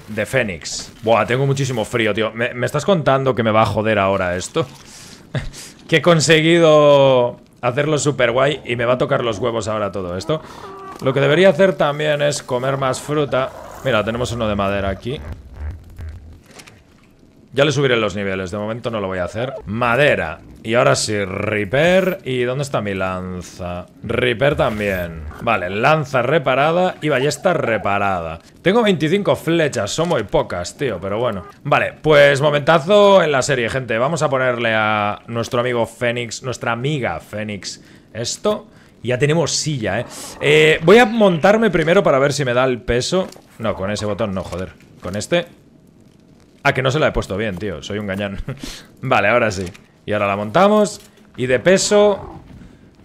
A: De Fénix. Buah, tengo muchísimo frío, tío. ¿Me, me estás contando que me va a joder ahora esto? que he conseguido hacerlo súper guay y me va a tocar los huevos ahora todo esto. Lo que debería hacer también es comer más fruta. Mira, tenemos uno de madera aquí. Ya le subiré los niveles, de momento no lo voy a hacer. Madera. Y ahora sí, Reaper. ¿Y dónde está mi lanza? Reaper también. Vale, lanza reparada y ballesta reparada. Tengo 25 flechas, son muy pocas, tío, pero bueno. Vale, pues momentazo en la serie, gente. Vamos a ponerle a nuestro amigo Fénix, nuestra amiga Fénix, esto... Ya tenemos silla, ¿eh? eh voy a montarme primero para ver si me da el peso No, con ese botón no, joder Con este Ah, que no se la he puesto bien, tío. Soy un gañán. vale, ahora sí. Y ahora la montamos. Y de peso...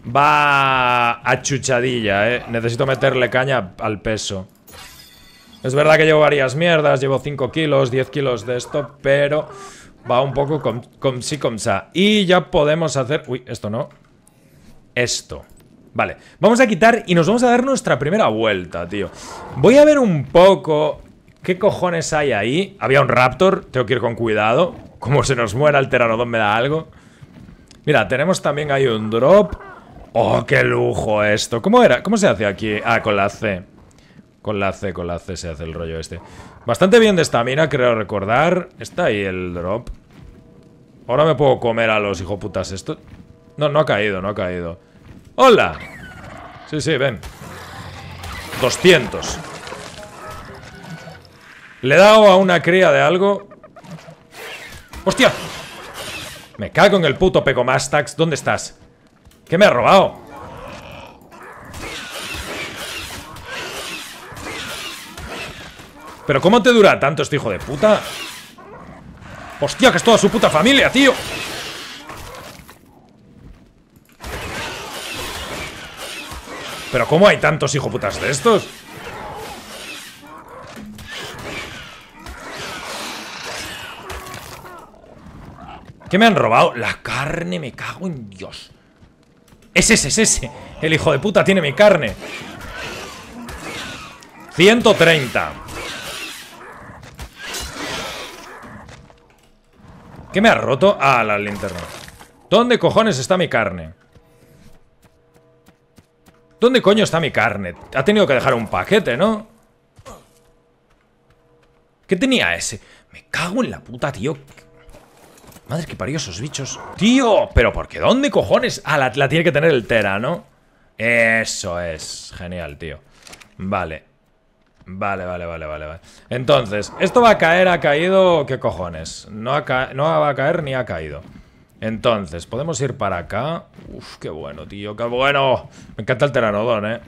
A: Va a chuchadilla, eh. Necesito meterle caña al peso. Es verdad que llevo varias mierdas. Llevo 5 kilos, 10 kilos de esto, pero... Va un poco con sí, si com sa. Y ya podemos hacer... Uy, esto no. Esto. Vale, vamos a quitar y nos vamos a dar nuestra primera vuelta, tío. Voy a ver un poco ¿Qué cojones hay ahí? Había un raptor, tengo que ir con cuidado. Como se nos muera el teranodón? me da algo. Mira, tenemos también ahí un drop. ¡Oh, qué lujo esto! ¿Cómo era? ¿Cómo se hace aquí? Ah, con la C. Con la C, con la C se hace el rollo este. Bastante bien de estamina, creo recordar. Está ahí el drop. Ahora me puedo comer a los hijoputas esto. No, no ha caído, no ha caído. ¡Hola! Sí, sí, ven. 200. Le he dado a una cría de algo. ¡Hostia! Me cago en el puto pegomastax. ¿Dónde estás? ¿Qué me ha robado? ¿Pero cómo te dura tanto este hijo de puta? ¡Hostia, que es toda su puta familia, tío! ¿Pero cómo hay tantos hijoputas de estos? ¿Qué me han robado? La carne, me cago en Dios. Es ese, es ese. El hijo de puta tiene mi carne. 130. ¿Qué me ha roto? Ah, la linterna. ¿Dónde cojones está mi carne? ¿Dónde coño está mi carne? Ha tenido que dejar un paquete, ¿no? ¿Qué tenía ese? Me cago en la puta, tío. Madre que parió esos bichos. ¡Tío! ¿Pero por qué? ¿Dónde cojones? Ah, la, tiene que tener el Tera, ¿no? Eso es. Genial, tío. Vale. Vale, vale, vale, vale, vale. Entonces, esto va a caer, ha caído... ¿Qué cojones? No, no va a caer ni ha caído. Entonces, podemos ir para acá. Uf, qué bueno, tío, qué bueno. Me encanta el teranodón, eh.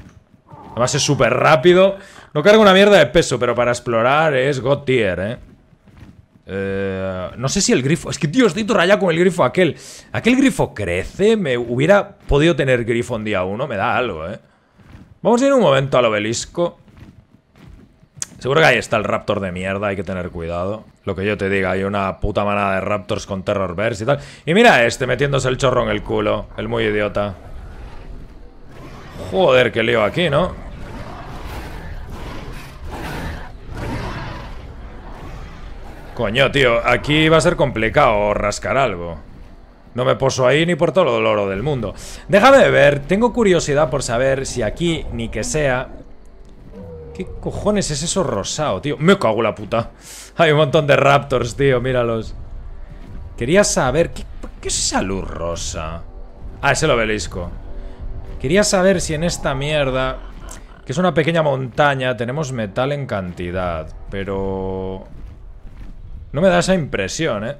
A: Además es súper rápido. No carga una mierda de peso, pero para explorar es God tier, eh. Eh, no sé si el grifo... Es que, tío, estoy rayado con el grifo aquel. ¿Aquel grifo crece? Me hubiera podido tener grifo en día uno. Me da algo, ¿eh? Vamos a ir un momento al obelisco. Seguro que ahí está el raptor de mierda. Hay que tener cuidado. Lo que yo te diga, hay una puta manada de raptors con terrorverse y tal. Y mira este metiéndose el chorro en el culo. El muy idiota. Joder, qué lío aquí, ¿no? Coño, tío, aquí va a ser complicado rascar algo. No me poso ahí ni por todo el oro del mundo. Déjame ver, tengo curiosidad por saber si aquí, ni que sea... ¿Qué cojones es eso rosado, tío? Me cago la puta. Hay un montón de raptors, tío, míralos. Quería saber... ¿qué, ¿Qué es esa luz rosa? Ah, ese el obelisco. Quería saber si en esta mierda, que es una pequeña montaña, tenemos metal en cantidad, pero... No me da esa impresión, ¿eh?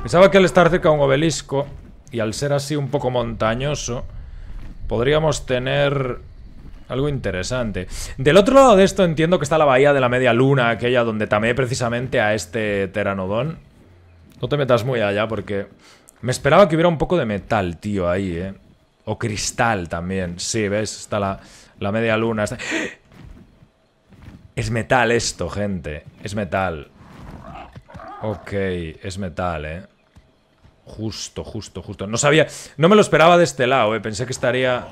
A: Pensaba que al estar cerca de un obelisco y al ser así un poco montañoso, podríamos tener algo interesante. Del otro lado de esto entiendo que está la bahía de la media luna, aquella donde tamé precisamente a este teranodón. No te metas muy allá porque me esperaba que hubiera un poco de metal, tío, ahí, ¿eh? O cristal también. Sí, ¿ves? Está la, la media luna. Es metal esto, gente. Es metal. Ok, es metal, ¿eh? Justo, justo, justo. No sabía... No me lo esperaba de este lado, ¿eh? Pensé que estaría...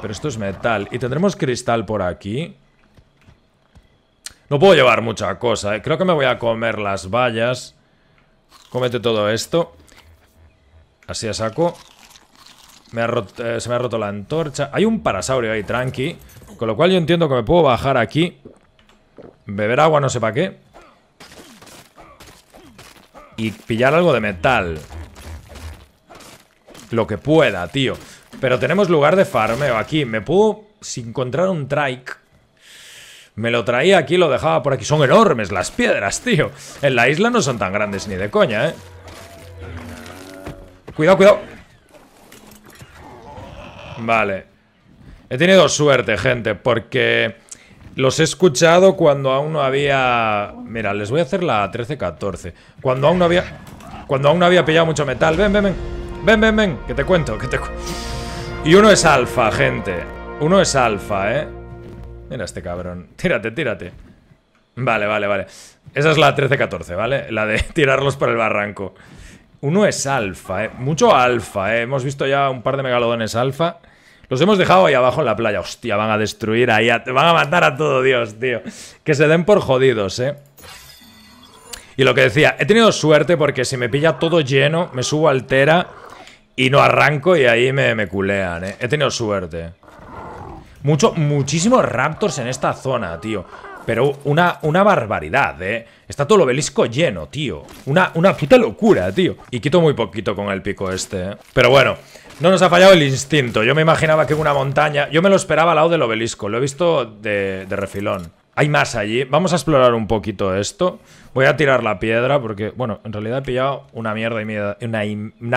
A: Pero esto es metal. ¿Y tendremos cristal por aquí? No puedo llevar mucha cosa, ¿eh? Creo que me voy a comer las vallas. Cómete todo esto. Así a saco. Eh, se me ha roto la antorcha. Hay un parasaurio ahí, tranqui. Con lo cual yo entiendo que me puedo bajar aquí. Beber agua no sé para qué. Y pillar algo de metal. Lo que pueda, tío. Pero tenemos lugar de farmeo aquí. Me puedo... sin encontrar un trike... Me lo traía aquí, lo dejaba por aquí. Son enormes las piedras, tío. En la isla no son tan grandes ni de coña, ¿eh? Cuidado, cuidado. Vale. He tenido suerte, gente, porque... Los he escuchado cuando aún no había... Mira, les voy a hacer la 13-14. Cuando aún no había... Cuando aún no había pillado mucho metal. Ven, ven, ven. Ven, ven, ven. Que te cuento, que te Y uno es alfa, gente. Uno es alfa, ¿eh? Mira este cabrón. Tírate, tírate. Vale, vale, vale. Esa es la 13-14, ¿vale? La de tirarlos por el barranco. Uno es alfa, ¿eh? Mucho alfa, ¿eh? Hemos visto ya un par de megalodones alfa. Los hemos dejado ahí abajo en la playa. Hostia, van a destruir ahí. Van a matar a todo Dios, tío. Que se den por jodidos, eh. Y lo que decía, he tenido suerte porque si me pilla todo lleno, me subo altera y no arranco y ahí me, me culean, eh. He tenido suerte. Mucho, muchísimos raptors en esta zona, tío. Pero una, una barbaridad, ¿eh? Está todo el obelisco lleno, tío. Una, una puta locura, tío. Y quito muy poquito con el pico este, ¿eh? Pero bueno, no nos ha fallado el instinto. Yo me imaginaba que una montaña... Yo me lo esperaba al lado del obelisco. Lo he visto de, refilón. Hay más allí. Vamos a explorar un poquito esto. Voy a tirar la piedra porque, bueno, en realidad he pillado una mierda y media, una,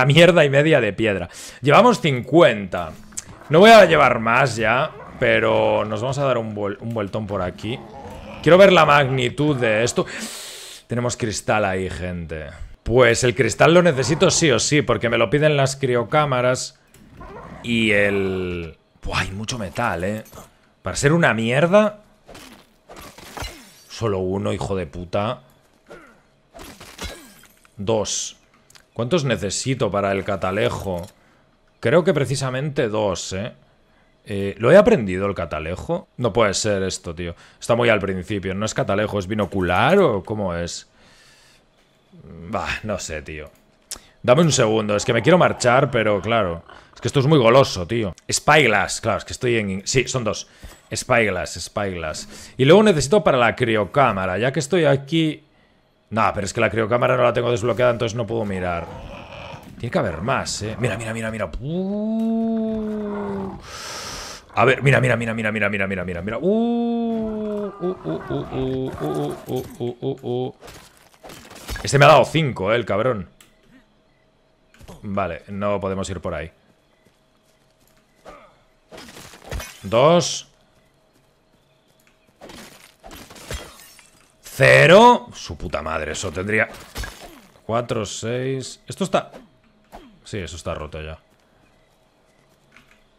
A: y media de piedra. Llevamos 50. No voy a llevar más ya, pero nos vamos a dar un, un vueltón por aquí. Quiero ver la magnitud de esto. Tenemos cristal ahí, gente. Pues el cristal lo necesito sí o sí, porque me lo piden las criocámaras y el... Buah, hay mucho metal, ¿eh? Para ser una mierda... Solo uno, hijo de puta. Dos. ¿Cuántos necesito para el catalejo? Creo que precisamente dos, ¿eh? Eh, ¿Lo he aprendido el catalejo? No puede ser esto, tío. Está muy al principio. ¿No es catalejo? ¿Es binocular o cómo es? Bah, no sé, tío. Dame un segundo, es que me quiero marchar, pero claro. Es que esto es muy goloso, tío. Spyglass, claro, es que estoy en... Sí, son dos. Spyglass, Spyglass. Y luego necesito para la criocámara, ya que estoy aquí... Nah, pero es que la criocámara no la tengo desbloqueada, entonces no puedo mirar. Tiene que haber más, eh. Mira, mira, mira, mira. Uh. A ver, mira, mira, mira, mira, mira, mira, mira, mira, mira. uh, uh, uh, uh, uh, uh, uh, uh, uh este me ha dado 5, eh, el cabrón. Vale, no podemos ir por ahí. Dos. Cero. Su puta madre, eso tendría... Cuatro, seis... Esto está... Sí, eso está roto ya.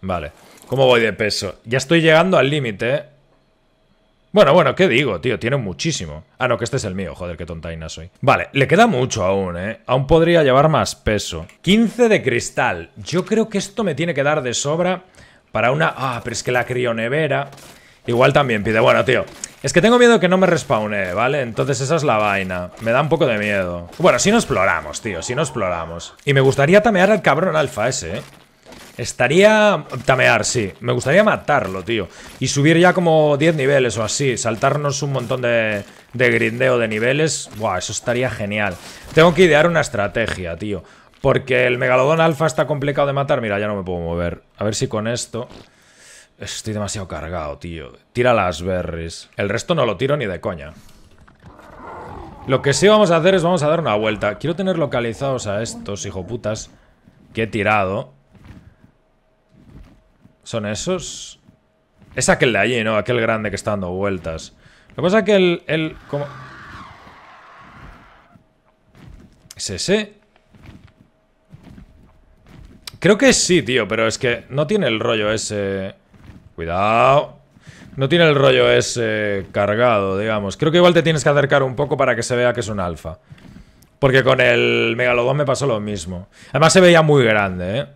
A: Vale. ¿Cómo voy de peso? Ya estoy llegando al límite, ¿eh? Bueno, bueno, ¿qué digo, tío? Tiene muchísimo. Ah, no, que este es el mío. Joder, qué tontaina soy. Vale, le queda mucho aún, ¿eh? Aún podría llevar más peso. 15 de cristal. Yo creo que esto me tiene que dar de sobra para una... Ah, pero es que la crionevera... Igual también pide... Bueno, tío. Es que tengo miedo que no me respawne, ¿vale? Entonces esa es la vaina. Me da un poco de miedo. Bueno, si no exploramos, tío. Si no exploramos. Y me gustaría tamear al cabrón alfa ese, ¿eh? Estaría... Tamear, sí. Me gustaría matarlo, tío. Y subir ya como 10 niveles o así. Saltarnos un montón de, de grindeo de niveles. Buah, eso estaría genial. Tengo que idear una estrategia, tío. Porque el megalodón alfa está complicado de matar. Mira, ya no me puedo mover. A ver si con esto... Estoy demasiado cargado, tío. Tira las berries. El resto no lo tiro ni de coña. Lo que sí vamos a hacer es vamos a dar una vuelta. Quiero tener localizados a estos hijoputas que he tirado. ¿Son esos? Es aquel de allí, ¿no? Aquel grande que está dando vueltas. Lo que pasa es que el... ¿Es ese? Creo que sí, tío, pero es que no tiene el rollo ese... Cuidado. No tiene el rollo ese cargado, digamos. Creo que igual te tienes que acercar un poco para que se vea que es un alfa. Porque con el Megalodón me pasó lo mismo. Además se veía muy grande, ¿eh?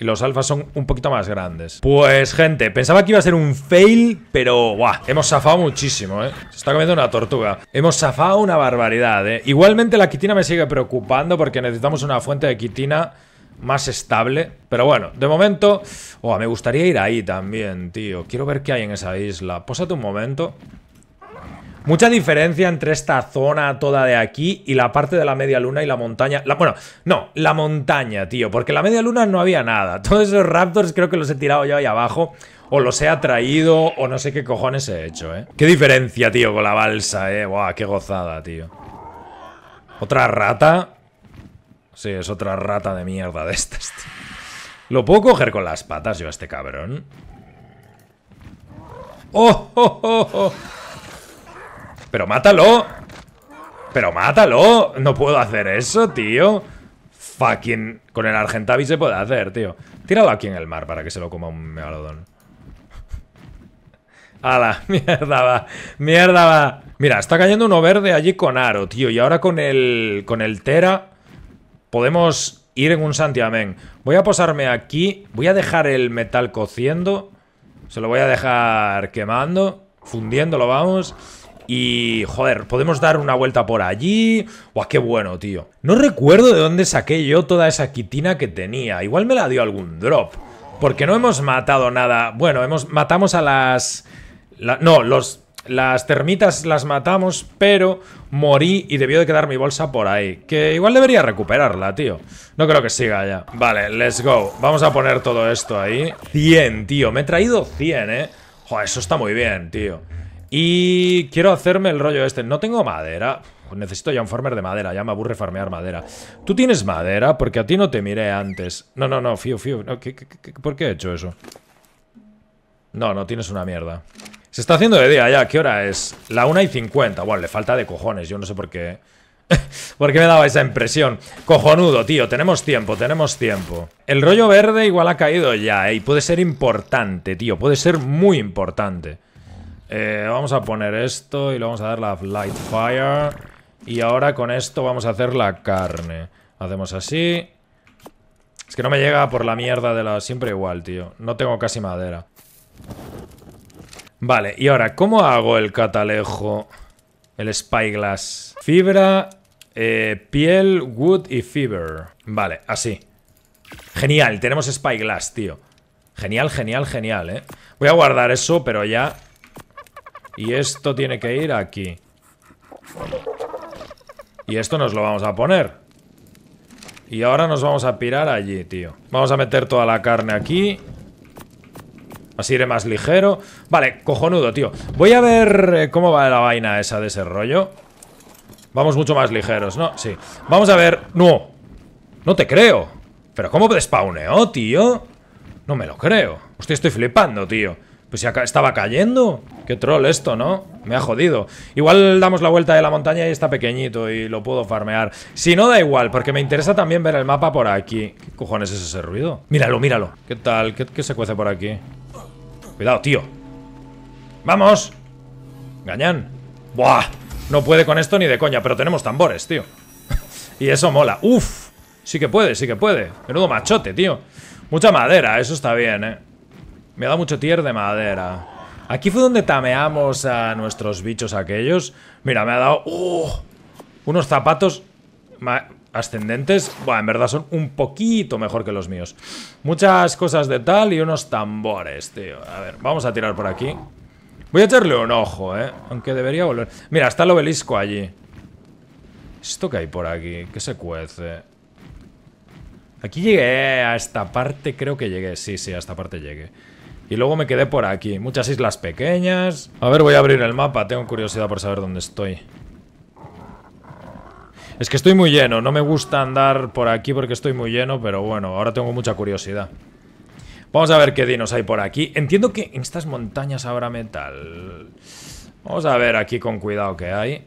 A: Y los alfas son un poquito más grandes. Pues, gente, pensaba que iba a ser un fail, pero guau. Hemos zafado muchísimo, ¿eh? Se está comiendo una tortuga. Hemos zafado una barbaridad, ¿eh? Igualmente la quitina me sigue preocupando porque necesitamos una fuente de quitina más estable. Pero bueno, de momento... me gustaría ir ahí también, tío. Quiero ver qué hay en esa isla. Pósate un momento. Mucha diferencia entre esta zona toda de aquí y la parte de la media luna y la montaña. bueno, no, la montaña, tío, porque en la media luna no había nada. Todos esos raptors creo que los he tirado yo ahí abajo. O los he atraído, o no sé qué cojones he hecho, ¿eh? Qué diferencia, tío, con la balsa, ¿eh? Buah, qué gozada, tío. ¿Otra rata? Sí, es otra rata de mierda de estas, Lo puedo coger con las patas yo este cabrón. ¡Oh, oh, oh! oh ¡Pero mátalo! ¡Pero mátalo! No puedo hacer eso, tío. Fucking... Con el Argentavis se puede hacer, tío. Tíralo aquí en el mar para que se lo coma un megalodón. ¡Hala! ¡Mierda va! ¡Mierda va! Mira, está cayendo uno verde allí con aro, tío. Y ahora con el... Con el Tera... Podemos ir en un santiamén. Voy a posarme aquí. Voy a dejar el metal cociendo. Se lo voy a dejar quemando. Fundiéndolo, vamos. Y, joder, podemos dar una vuelta por allí. ¡Guau, qué bueno, tío! No recuerdo de dónde saqué yo toda esa quitina que tenía. Igual me la dio algún drop. Porque no hemos matado nada. Bueno, hemos matamos a las... no, los, las termitas las matamos, pero morí y debió de quedar mi bolsa por ahí. Que igual debería recuperarla, tío. No creo que siga ya. Vale, let's go. Vamos a poner todo esto ahí. 100, tío. Me he traído 100, ¿eh? Joder, eso está muy bien, tío. Y quiero hacerme el rollo este. No tengo madera. Necesito ya un farmer de madera. Ya me aburre farmear madera. ¿Tú tienes madera? Porque a ti no te miré antes. No, no, no. fiu, fiu por qué he hecho eso? No, no tienes una mierda. Se está haciendo de día ya. ¿Qué hora es? La 1 y 50. Bueno, le falta de cojones. Yo no sé por qué... ¿Por qué me daba esa impresión? Cojonudo, tío, tenemos tiempo, tenemos tiempo El rollo verde igual ha caído ya, ¿eh? Y puede ser importante, tío, puede ser muy importante eh, vamos a poner esto y le vamos a dar la light fire. Y ahora con esto vamos a hacer la carne. Hacemos así. Es que no me llega por la mierda de la... Siempre igual, tío. No tengo casi madera. Vale, y ahora, ¿cómo hago el catalejo? El spyglass. Fibra, eh, piel, wood y fiber. Vale, así. Genial, tenemos spyglass, tío. Genial, genial, genial, ¿eh? Voy a guardar eso, pero ya y esto tiene que ir aquí. Y esto nos lo vamos a poner. Y ahora nos vamos a pirar allí, tío. Vamos a meter toda la carne aquí. Así iré más ligero. Vale, cojonudo, tío. Voy a ver eh, cómo va la vaina esa de ese rollo. Vamos mucho más ligeros, ¿no? Sí. Vamos a ver... ¡No! No te creo. ¿Pero cómo despauneó, tío? No me lo creo. Hostia, estoy flipando, tío. Pues ya estaba cayendo. Qué troll esto, ¿no? Me ha jodido. Igual damos la vuelta de la montaña y está pequeñito y lo puedo farmear. Si no, da igual, porque me interesa también ver el mapa por aquí. ¿Qué cojones es ese ruido? Míralo, míralo. ¿Qué tal? ¿Qué, se cuece por aquí? Cuidado, tío. ¡Vamos! Gañán. ¡Buah! No puede con esto ni de coña, pero tenemos tambores, tío. y eso mola. ¡Uf! Sí que puede, sí que puede. Menudo machote, tío. Mucha madera, eso está bien, ¿eh? Me da mucho tier de madera. Aquí fue donde tameamos a nuestros bichos aquellos. Mira, me ha dado... Uh, unos zapatos ascendentes. Bueno, en verdad son un poquito mejor que los míos. Muchas cosas de tal y unos tambores, tío. A ver, vamos a tirar por aquí. Voy a echarle un ojo, ¿eh? Aunque debería volver. Mira, está el obelisco allí. ¿Esto que hay por aquí? ¿Qué se cuece? Aquí llegué a esta parte, creo que llegué. Sí, sí, a esta parte llegué. Y luego me quedé por aquí. Muchas islas pequeñas. A ver, voy a abrir el mapa. Tengo curiosidad por saber dónde estoy. Es que estoy muy lleno. No me gusta andar por aquí porque estoy muy lleno, pero bueno, ahora tengo mucha curiosidad. Vamos a ver qué dinos hay por aquí. Entiendo que en estas montañas habrá metal. Vamos a ver aquí con cuidado qué hay.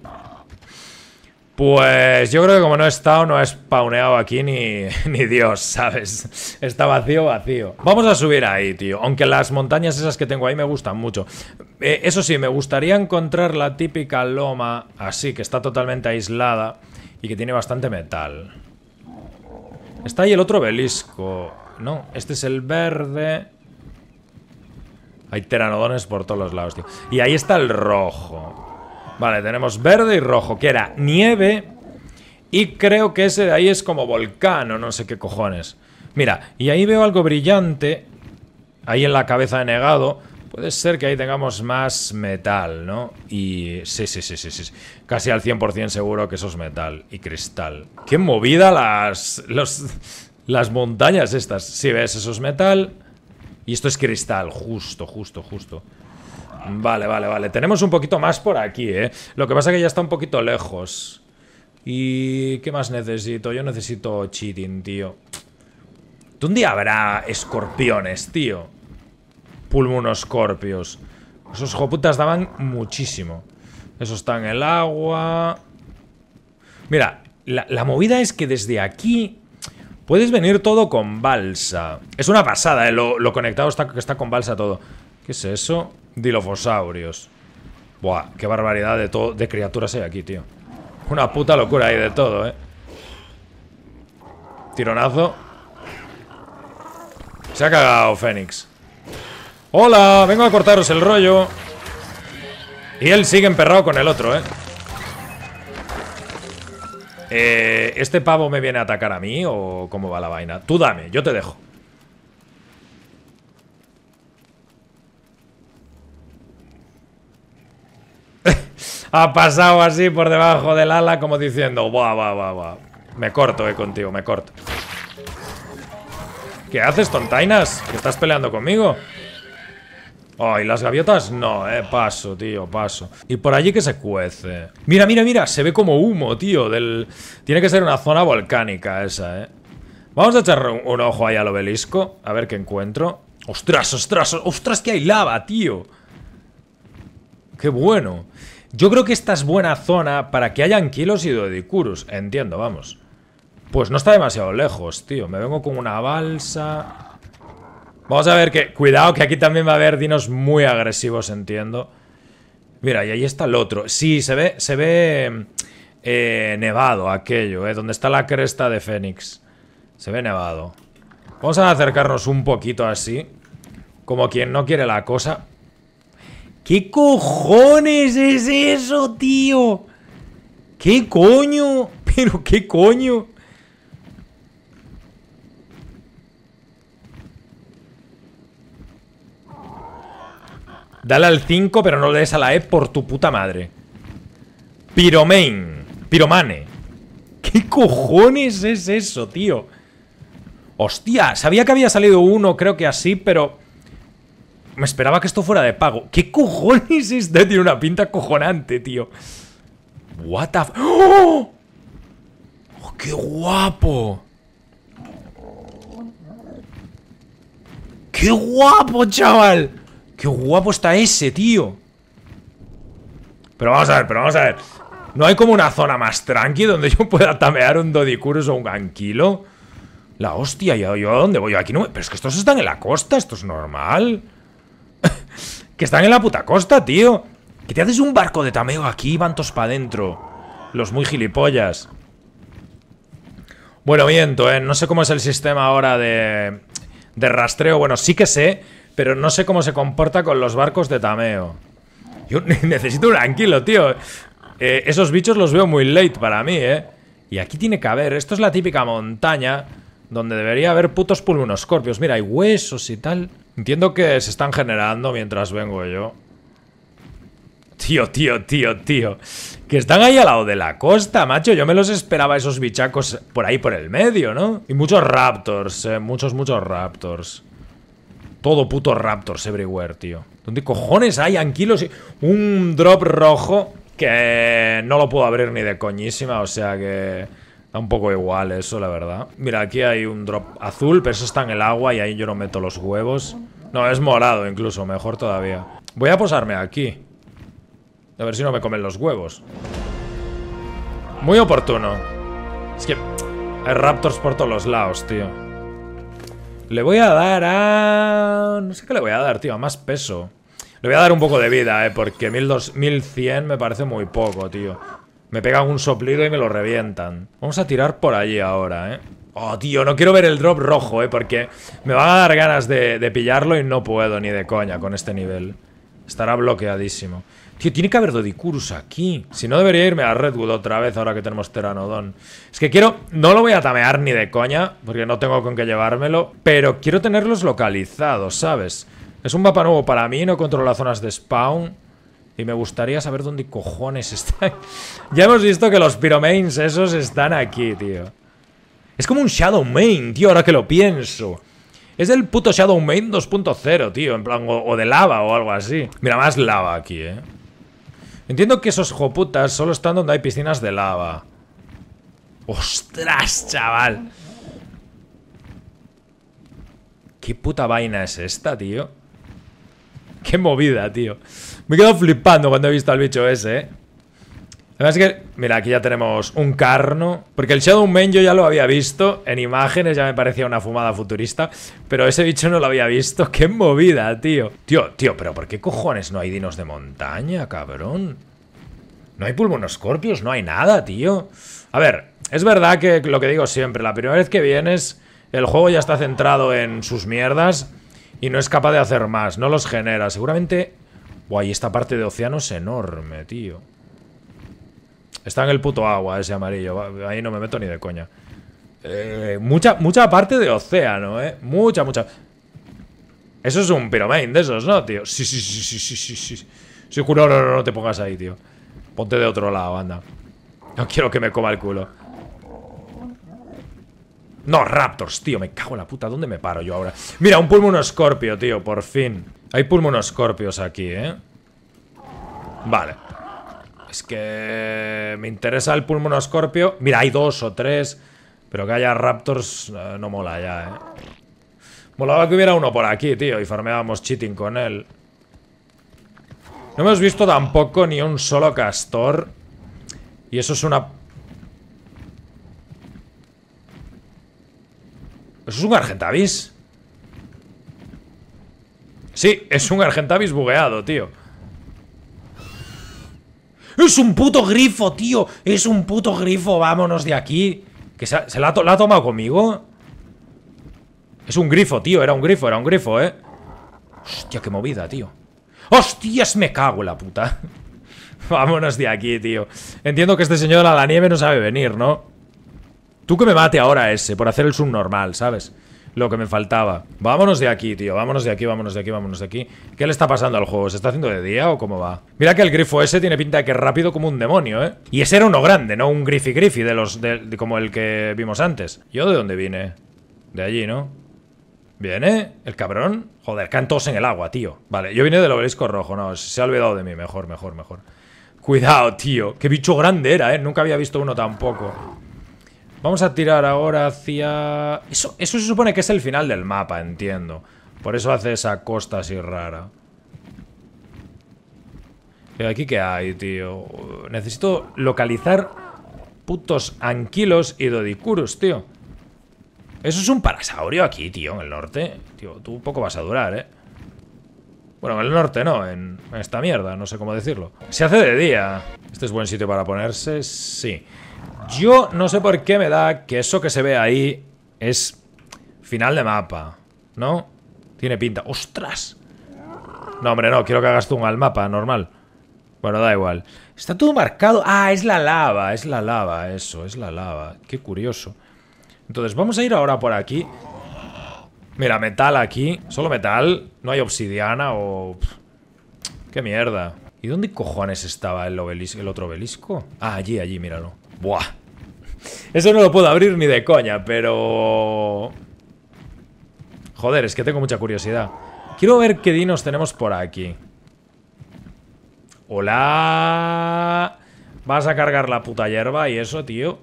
A: Pues yo creo que como no he estado, no he spawneado aquí ni, ni Dios, ¿sabes? Está vacío, vacío. Vamos a subir ahí, tío. Aunque las montañas esas que tengo ahí me gustan mucho. Eh, eso sí, me gustaría encontrar la típica loma así, que está totalmente aislada y que tiene bastante metal. Está ahí el otro obelisco. No, este es el verde. Hay teranodones por todos los lados, tío. Y ahí está el rojo. Vale, tenemos verde y rojo, que era nieve. Y creo que ese de ahí es como volcán o no sé qué cojones. Mira, y ahí veo algo brillante. Ahí en la cabeza de negado. Puede ser que ahí tengamos más metal, ¿no? Y sí, sí, sí, sí, sí. Casi al 100% seguro que eso es metal y cristal. ¡Qué movida las, las montañas estas! Si ves, eso es metal y esto es cristal. Justo, justo, justo. Vale, vale, vale. Tenemos un poquito más por aquí, ¿eh? Lo que pasa es que ya está un poquito lejos. ¿Y qué más necesito? Yo necesito cheating, tío. día habrá escorpiones, tío? escorpios Esos joputas daban muchísimo. Eso está en el agua. Mira, la, movida es que desde aquí puedes venir todo con balsa. Es una pasada, ¿eh? lo, conectado está, que está con balsa todo. ¿Qué es eso? Dilofosaurios. Buah, qué barbaridad de, todo, de criaturas hay aquí, tío. Una puta locura hay de todo, eh. Tironazo. Se ha cagado Fénix. ¡Hola! Vengo a cortaros el rollo. Y él sigue emperrado con el otro, eh, eh este pavo me viene a atacar a mí o cómo va la vaina? Tú dame, yo te dejo. ha pasado así por debajo del ala como diciendo, va, va, va va Me corto, eh, contigo, me corto. ¿Qué haces, tontainas? ¿Que estás peleando conmigo? Ay, las gaviotas no, eh, paso, tío, paso. Y por allí que se cuece. Mira, mira, mira, se ve como humo, tío, del... Tiene que ser una zona volcánica esa, eh. Vamos a echar un, ojo ahí al obelisco, a ver qué encuentro. ¡Ostras, ostras, ostras, que hay lava, tío! ¡Qué bueno! Yo creo que esta es buena zona para que hayan kilos y dodicurus. Entiendo, vamos. Pues no está demasiado lejos, tío. Me vengo con una balsa. Vamos a ver que... Cuidado, que aquí también va a haber dinos muy agresivos, entiendo. Mira, y ahí está el otro. Sí, se ve... Se ve... Eh, nevado aquello, eh, donde está la cresta de Fénix. Se ve nevado. Vamos a acercarnos un poquito así. Como quien no quiere la cosa. ¿Qué cojones es eso, tío? ¿Qué coño? Pero qué coño. Dale al 5, pero no le des a la E por tu puta madre. Piromain. Piromane. ¿Qué cojones es eso, tío? Hostia, sabía que había salido uno, creo que así, pero me esperaba que esto fuera de pago. ¿Qué cojones es este? Tiene una pinta cojonante, tío. What the ¡Oh! ¡Oh! qué guapo! ¡Qué guapo, chaval! ¡Qué guapo está ese, tío! Pero vamos a ver, pero vamos a ver. ¿No hay como una zona más tranqui donde yo pueda tamear un Dodicurus o un Ganquilo? La hostia, ¿yo, a dónde voy? aquí no Pero es que estos están en la costa, esto es normal. que están en la puta costa, tío. Que te haces un barco de tameo aquí, van todos para adentro. Los muy gilipollas. Bueno, viento, ¿eh? No sé cómo es el sistema ahora de, de rastreo. Bueno, sí que sé, pero no sé cómo se comporta con los barcos de tameo. Yo necesito un anquilo, tío. Eh, esos bichos los veo muy late para mí, ¿eh? Y aquí tiene que haber. Esto es la típica montaña donde debería haber putos pulmonoscorpios. Mira, hay huesos y tal. Entiendo que se están generando mientras vengo yo. Tío, tío, tío, tío. Que están ahí al lado de la costa, macho. Yo me los esperaba esos bichacos por ahí por el medio, ¿no? Y muchos raptors, eh. Muchos, muchos raptors. Todo puto raptors everywhere, tío. ¿Dónde cojones hay anquilos? Un drop rojo que no lo puedo abrir ni de coñísima, o sea que... Da un poco igual eso, la verdad. Mira, aquí hay un drop azul, pero eso está en el agua y ahí yo no meto los huevos. No, es morado incluso, mejor todavía. Voy a posarme aquí. A ver si no me comen los huevos. Muy oportuno. Es que hay raptors por todos los lados, tío. Le voy a dar a... No sé qué le voy a dar, tío. A más peso. Le voy a dar un poco de vida, eh. Porque 1100 me parece muy poco, tío. Me pegan un soplido y me lo revientan. Vamos a tirar por allí ahora, ¿eh? Oh, tío, no quiero ver el drop rojo, ¿eh? Porque me van a dar ganas de, pillarlo y no puedo ni de coña con este nivel. Estará bloqueadísimo. Tío, tiene que haber Dodicurus aquí. Si no, debería irme a Redwood otra vez ahora que tenemos Teranodon. Es que quiero... No lo voy a tamear ni de coña, porque no tengo con qué llevármelo. Pero quiero tenerlos localizados, ¿sabes? Es un mapa nuevo para mí, no controlo las zonas de spawn. Y me gustaría saber dónde cojones están. ya hemos visto que los piromains esos están aquí, tío. Es como un Shadow Main, tío, ahora que lo pienso. Es el puto Shadow Main 2.0, tío. En plan, o, o, de lava o algo así. Mira, más lava aquí, eh. Entiendo que esos joputas solo están donde hay piscinas de lava. ¡Ostras, chaval! ¿Qué puta vaina es esta, tío? ¡Qué movida, tío! Me he quedado flipando cuando he visto al bicho ese, ¿eh? que, mira, aquí ya tenemos un carno. Porque el Shadow Man yo ya lo había visto en imágenes, ya me parecía una fumada futurista. Pero ese bicho no lo había visto. ¡Qué movida, tío! Tío, tío, pero ¿por qué cojones no hay dinos de montaña, cabrón? No hay pulmonoscorpios, no hay nada, tío. A ver, es verdad que lo que digo siempre, la primera vez que vienes, el juego ya está centrado en sus mierdas y no es capaz de hacer más, no los genera. Seguramente Guay, esta parte de océano es enorme, tío. Está en el puto agua ese amarillo. Ahí no me meto ni de coña. Eh, mucha, mucha parte de océano, eh. Mucha, mucha. Eso es un piromain de esos, ¿no, tío? Sí, sí, sí, sí, sí, sí, sí. no, no, no te pongas ahí, tío. Ponte de otro lado, anda. No quiero que me coma el culo. No, Raptors, tío, me cago en la puta. ¿Dónde me paro yo ahora? Mira, un pulmón escorpio, tío, por fin. Hay pulmonoscorpios aquí, ¿eh? Vale. Es que me interesa el pulmonoscorpio. Mira, hay dos o tres. Pero que haya raptors eh, no mola ya, ¿eh? Molaba que hubiera uno por aquí, tío. Y farmeábamos cheating con él. No hemos visto tampoco ni un solo castor. Y eso es una ¿Eso es un argentavis? Sí, es un Argentavis bugueado, tío. ¡Es un puto grifo, tío! ¡Es un puto grifo! ¡Vámonos de aquí! ¿Que se, la, ha tomado conmigo? Es un grifo, tío. Era un grifo, era un grifo, ¿eh? Hostia, qué movida, tío. ¡Hostias! Me cago en la puta. Vámonos de aquí, tío. Entiendo que este señor a la nieve no sabe venir, ¿no? Tú que me mate ahora ese por hacer el subnormal, ¿sabes? lo que me faltaba. Vámonos de aquí, tío. Vámonos de aquí, vámonos de aquí, vámonos de aquí. ¿Qué le está pasando al juego? ¿Se está haciendo de día o cómo va? Mira que el grifo ese tiene pinta de que es rápido como un demonio, ¿eh? Y ese era uno grande, ¿no? Un grifi-grifi de los... como el que vimos antes. ¿Yo de dónde vine? De allí, ¿no? ¿Viene? ¿El cabrón? Joder, caen todos en el agua, tío. Vale, yo vine del obelisco rojo. No, se ha olvidado de mí. Mejor, mejor, mejor. Cuidado, tío. Qué bicho grande era, ¿eh? Nunca había visto uno tampoco. Vamos a tirar ahora hacia... Eso, se supone que es el final del mapa, entiendo. Por eso hace esa costa así rara. ¿Y aquí qué hay, tío. Necesito localizar putos anquilos y dodicurus, tío. Eso es un parasaurio aquí, tío, en el norte. Tío, tú poco vas a durar, ¿eh? Bueno, en el norte no, en esta mierda, no sé cómo decirlo. Se hace de día. ¿Este es buen sitio para ponerse? Sí. Yo no sé por qué me da que eso que se ve ahí es final de mapa, ¿no? Tiene pinta. ¡Ostras! No, hombre, no. Quiero que hagas un al mapa, normal. Bueno, da igual. Está todo marcado. Ah, es la lava. Es la lava, eso. Es la lava. Qué curioso. Entonces, vamos a ir ahora por aquí. Mira, metal aquí. Solo metal. No hay obsidiana o... Qué mierda. ¿Y dónde cojones estaba el, el otro obelisco? Ah, allí, allí, míralo. Buah. Eso no lo puedo abrir ni de coña, pero... Joder, es que tengo mucha curiosidad. Quiero ver qué dinos tenemos por aquí. Hola. Vas a cargar la puta hierba y eso, tío.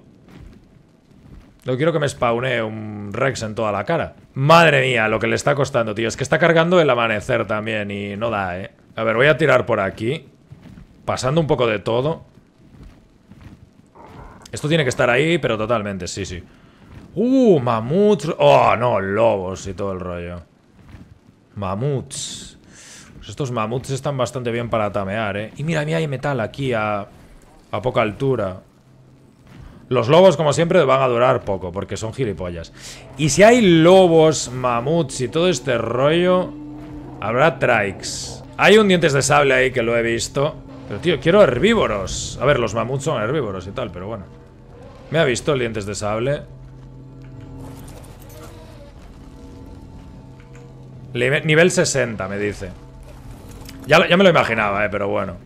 A: No quiero que me spawnee un Rex en toda la cara. Madre mía, lo que le está costando, tío. Es que está cargando el amanecer también y no da, eh. A ver, voy a tirar por aquí. Pasando un poco de todo. Esto tiene que estar ahí, pero totalmente, sí, sí. ¡Uh! Mamuts. ¡Oh, no! Lobos y todo el rollo. Mamuts. Pues estos mamuts están bastante bien para tamear, ¿eh? Y mira, mira, hay metal aquí a, a poca altura. Los lobos, como siempre, van a durar poco, porque son gilipollas. Y si hay lobos, mamuts y todo este rollo, habrá trikes. Hay un dientes de sable ahí que lo he visto. Pero, tío, quiero herbívoros. A ver, los mamuts son herbívoros y tal, pero bueno. Me ha visto dientes de sable. Nivel 60, me dice. Ya, ya me lo imaginaba, eh, pero bueno.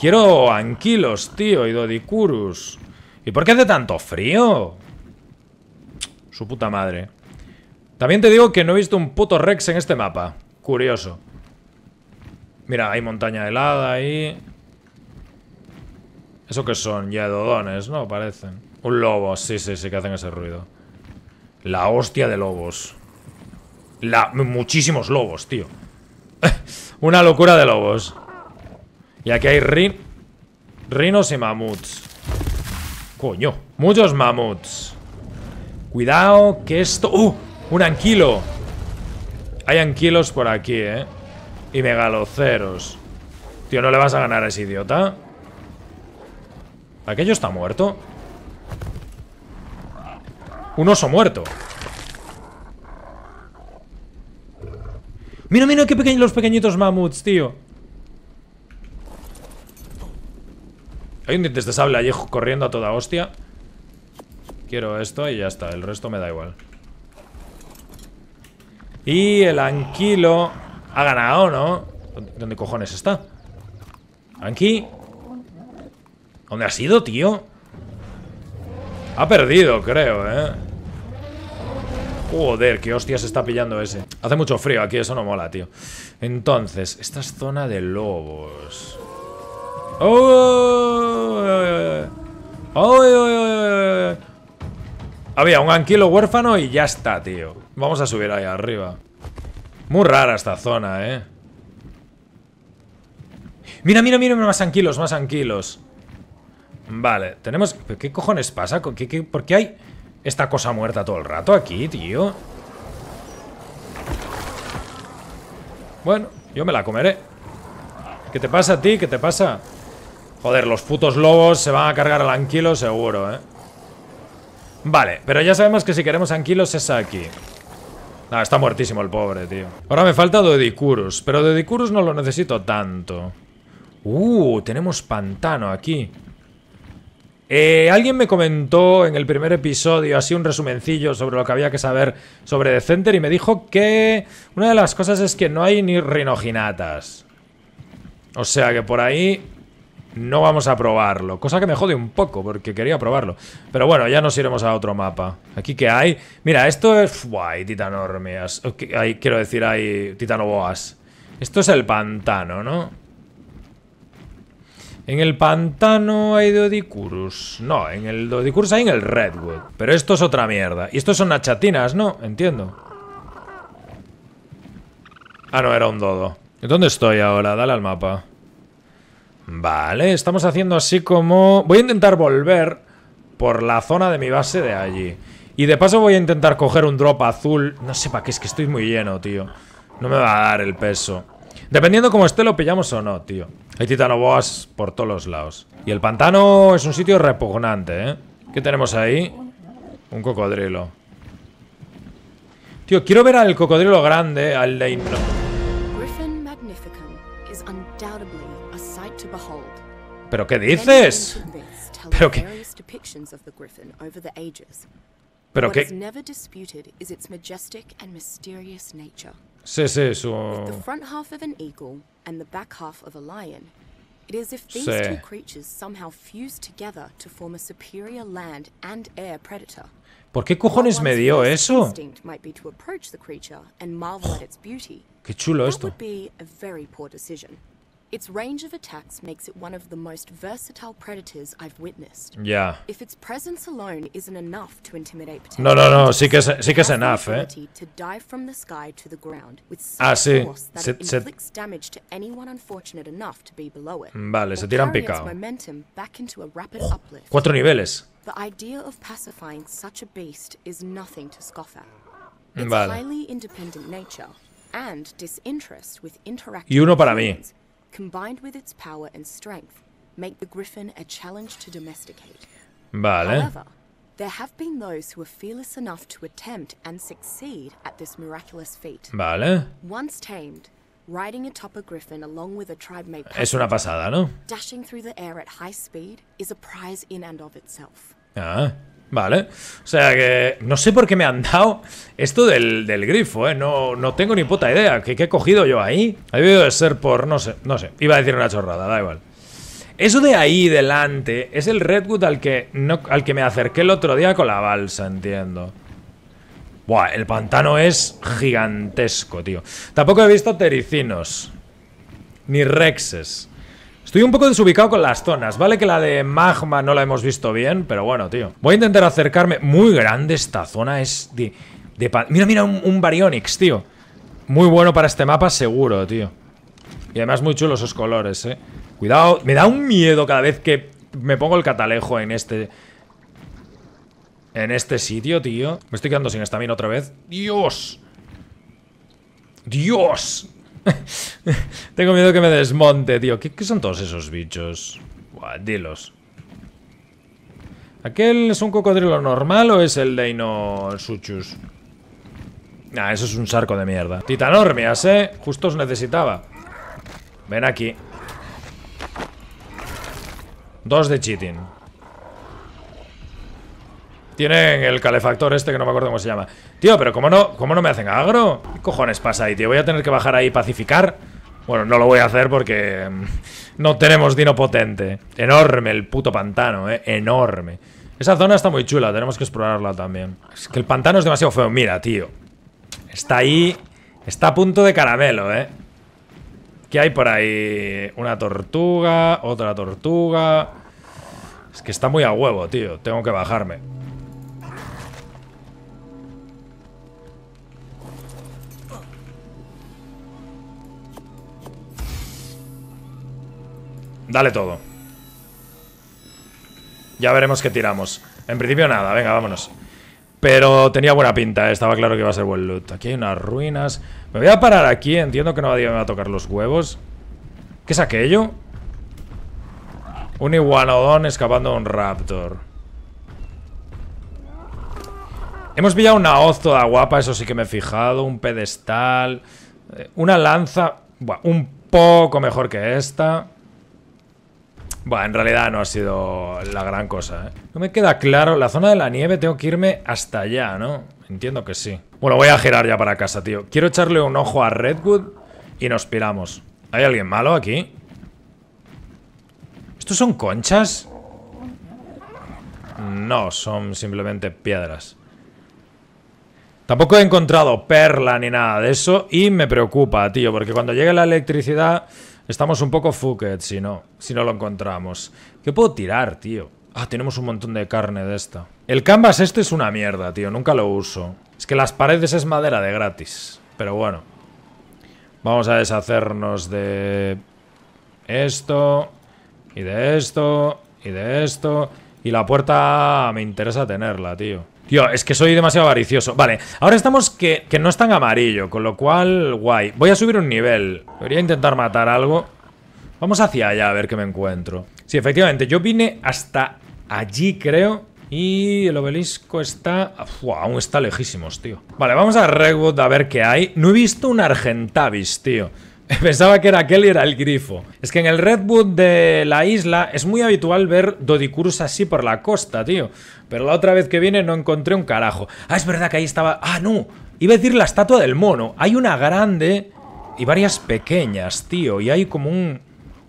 A: Quiero anquilos, tío, y dodicurus. ¿Y por qué hace tanto frío? Su puta madre. También te digo que no he visto un puto Rex en este mapa. Curioso. Mira, hay montaña helada ahí. ¿Eso que son? Yedodones, ¿no? Parecen. Un lobo, sí, sí, sí que hacen ese ruido. La hostia de lobos. La... Muchísimos lobos, tío. Una locura de lobos. Y aquí hay rin... rinos y mamuts. Coño, muchos mamuts. Cuidado que esto... ¡Uh! Un anquilo. Hay anquilos por aquí, ¿eh? Y megaloceros. Tío, ¿no le vas a ganar a ese idiota? ¿Aquello está muerto? Un oso muerto. Mira, mira, qué pequeños los pequeñitos mamuts, tío. Hay un dientes de allí corriendo a toda hostia. Quiero esto y ya está. El resto me da igual. Y el anquilo ha ganado, ¿no? ¿Dónde cojones está? Anki. ¿Dónde ha sido, tío? Ha perdido, creo, ¿eh? Joder, qué hostia se está pillando ese. Hace mucho frío aquí, eso no mola, tío. Entonces, esta es zona de lobos. Había un anquilo huérfano y ya está, tío. Vamos a subir ahí arriba. Muy rara esta zona, eh. Mira, mira, mira, más anquilos, más anquilos. Vale, tenemos... ¿Qué cojones pasa? qué, por qué hay...? esta cosa muerta todo el rato aquí, tío? Bueno, yo me la comeré. ¿Qué te pasa a ti? ¿Qué te pasa? Joder, los putos lobos se van a cargar al anquilo seguro, ¿eh? Vale, pero ya sabemos que si queremos anquilos es aquí. Ah, está muertísimo el pobre, tío. Ahora me falta Dodicurus, pero Dodicurus no lo necesito tanto. Uh, tenemos pantano aquí. Eh, alguien me comentó en el primer episodio, así un resumencillo sobre lo que había que saber sobre The Center, y me dijo que una de las cosas es que no hay ni rinoginatas. O sea que por ahí no vamos a probarlo. Cosa que me jode un poco, porque quería probarlo. Pero bueno, ya nos iremos a otro mapa. Aquí que hay... Mira, esto es... Guay, titanormias. Hay, quiero decir, hay titanoboas. Esto es el pantano, ¿no? En el pantano hay Dodicurus. No, en el Dodicurus hay en el Redwood. Pero esto es otra mierda. Y estos son nachatinas, ¿no? Entiendo. Ah, no, era un dodo. ¿Dónde estoy ahora? Dale al mapa. Vale, estamos haciendo así como... Voy a intentar volver por la zona de mi base de allí. Y de paso voy a intentar coger un drop azul. No sé para qué, es que estoy muy lleno, tío. No me va a dar el peso. Dependiendo cómo esté lo pillamos o no, tío. Hay titanoboas por todos los lados. Y el pantano es un sitio repugnante, ¿eh? ¿Qué tenemos ahí? Un cocodrilo. Tío, quiero ver al cocodrilo grande, al de...
B: ¿Pero qué dices? ¿Pero qué? ¿Pero qué?
A: Sí, sí, su...
B: and the back half of a lion. It is as if these two creatures somehow fuse together to form a superior land and air predator. ¿Por qué cojones me dio eso? Oh, qué chulo esto. Its range of attacks makes it one of the most versatile predators I've witnessed. Yeah. If its presence alone isn't enough to intimidate potential No, no, no, sí que es, sí que es enough, eh. To dive from the sky to the ground with ah, sí. force that se, inflicts damage to anyone unfortunate enough to be below it. Vale, se tiran picado. momentum back into a rapid oh, uplift. Cuatro niveles. The idea of pacifying such a beast is nothing to scoff at. Its vale. highly independent nature and disinterest with interacting Y uno para mí combined with its power and strength, make the griffin a challenge to domesticate.
A: Vale. However,
B: there have been those who are fearless enough to attempt and succeed at this miraculous feat. Vale. Once tamed, riding atop a griffin along with a tribe mate Es una pasada, ¿no? Dashing through the air at high speed is a prize in and of itself.
A: Ah. Vale. O sea que no sé por qué me han dado esto del, grifo, ¿eh? No, no, tengo ni puta idea. ¿Qué, ¿Qué, he cogido yo ahí? Ha debido de ser por... No sé, no sé. Iba a decir una chorrada, da igual. Eso de ahí delante es el Redwood al que, al que me acerqué el otro día con la balsa, entiendo. Buah, el pantano es gigantesco, tío. Tampoco he visto tericinos. Ni rexes. Estoy un poco desubicado con las zonas, ¿vale? Que la de magma no la hemos visto bien, pero bueno, tío. Voy a intentar acercarme. Muy grande esta zona es de... mira, mira, un, un tío. Muy bueno para este mapa, seguro, tío. Y además muy chulos esos colores, eh. Cuidado, me da un miedo cada vez que me pongo el catalejo en este... En este sitio, tío. Me estoy quedando sin estamina otra vez. ¡Dios! ¡Dios! Tengo miedo que me desmonte, tío. ¿Qué, son todos esos bichos? Buah, dilos. ¿Aquel es un cocodrilo normal o es el Deino Suchus? Ah, eso es un sarco de mierda. Titanormias, ¿eh? Justo os necesitaba. Ven aquí. Dos de cheating. Tienen el calefactor este que no me acuerdo cómo se llama. Tío, pero ¿cómo no, cómo no me hacen agro? ¿Qué cojones pasa ahí, tío? Voy a tener que bajar ahí y pacificar. Bueno, no lo voy a hacer porque mm, no tenemos dino potente. Enorme el puto pantano, eh. Enorme. Esa zona está muy chula, tenemos que explorarla también. Es que el pantano es demasiado feo. Mira, tío. Está ahí. Está a punto de caramelo, eh. ¿Qué hay por ahí? Una tortuga, otra tortuga. Es que está muy a huevo, tío. Tengo que bajarme. Dale todo. Ya veremos qué tiramos. En principio nada, venga, vámonos. Pero tenía buena pinta, eh, estaba claro que iba a ser buen loot. Aquí hay unas ruinas. Me voy a parar aquí, entiendo que no me va a tocar los huevos. ¿Qué es aquello? Un iguanodón escapando de un raptor. Hemos pillado una hoz toda guapa, eso sí que me he fijado. Un pedestal. Eh, una lanza. un poco mejor que esta. Bueno, en realidad no ha sido la gran cosa, ¿eh? No me queda claro. La zona de la nieve tengo que irme hasta allá, ¿no? Entiendo que sí. Bueno, voy a girar ya para casa, tío. Quiero echarle un ojo a Redwood y nos piramos. ¿Hay alguien malo aquí? ¿Estos son conchas? No, son simplemente piedras. Tampoco he encontrado perla ni nada de eso y me preocupa, tío, porque cuando llegue la electricidad Estamos un poco fucked si no, si no lo encontramos. ¿Qué puedo tirar, tío? Ah, tenemos un montón de carne de esta. El canvas este es una mierda, tío. Nunca lo uso. Es que las paredes es madera de gratis. Pero bueno. Vamos a deshacernos de... Esto. Y de esto. Y de esto. Y la puerta me interesa tenerla, tío. Tío, es que soy demasiado avaricioso. Vale, ahora estamos que, que no es tan amarillo, con lo cual, guay. Voy a subir un nivel. Debería intentar matar algo. Vamos hacia allá a ver qué me encuentro. Sí, efectivamente, yo vine hasta allí, creo. Y el obelisco está... Uf, aún está lejísimos, tío. Vale, vamos a Redwood a ver qué hay. No he visto un Argentavis, tío. Pensaba que era aquel y era el grifo. Es que en el Redwood de la isla es muy habitual ver Dodicurus así por la costa, tío. Pero la otra vez que vine no encontré un carajo. Ah, es verdad que ahí estaba... Ah, no. Iba a decir la estatua del mono. Hay una grande y varias pequeñas, tío. Y hay como un,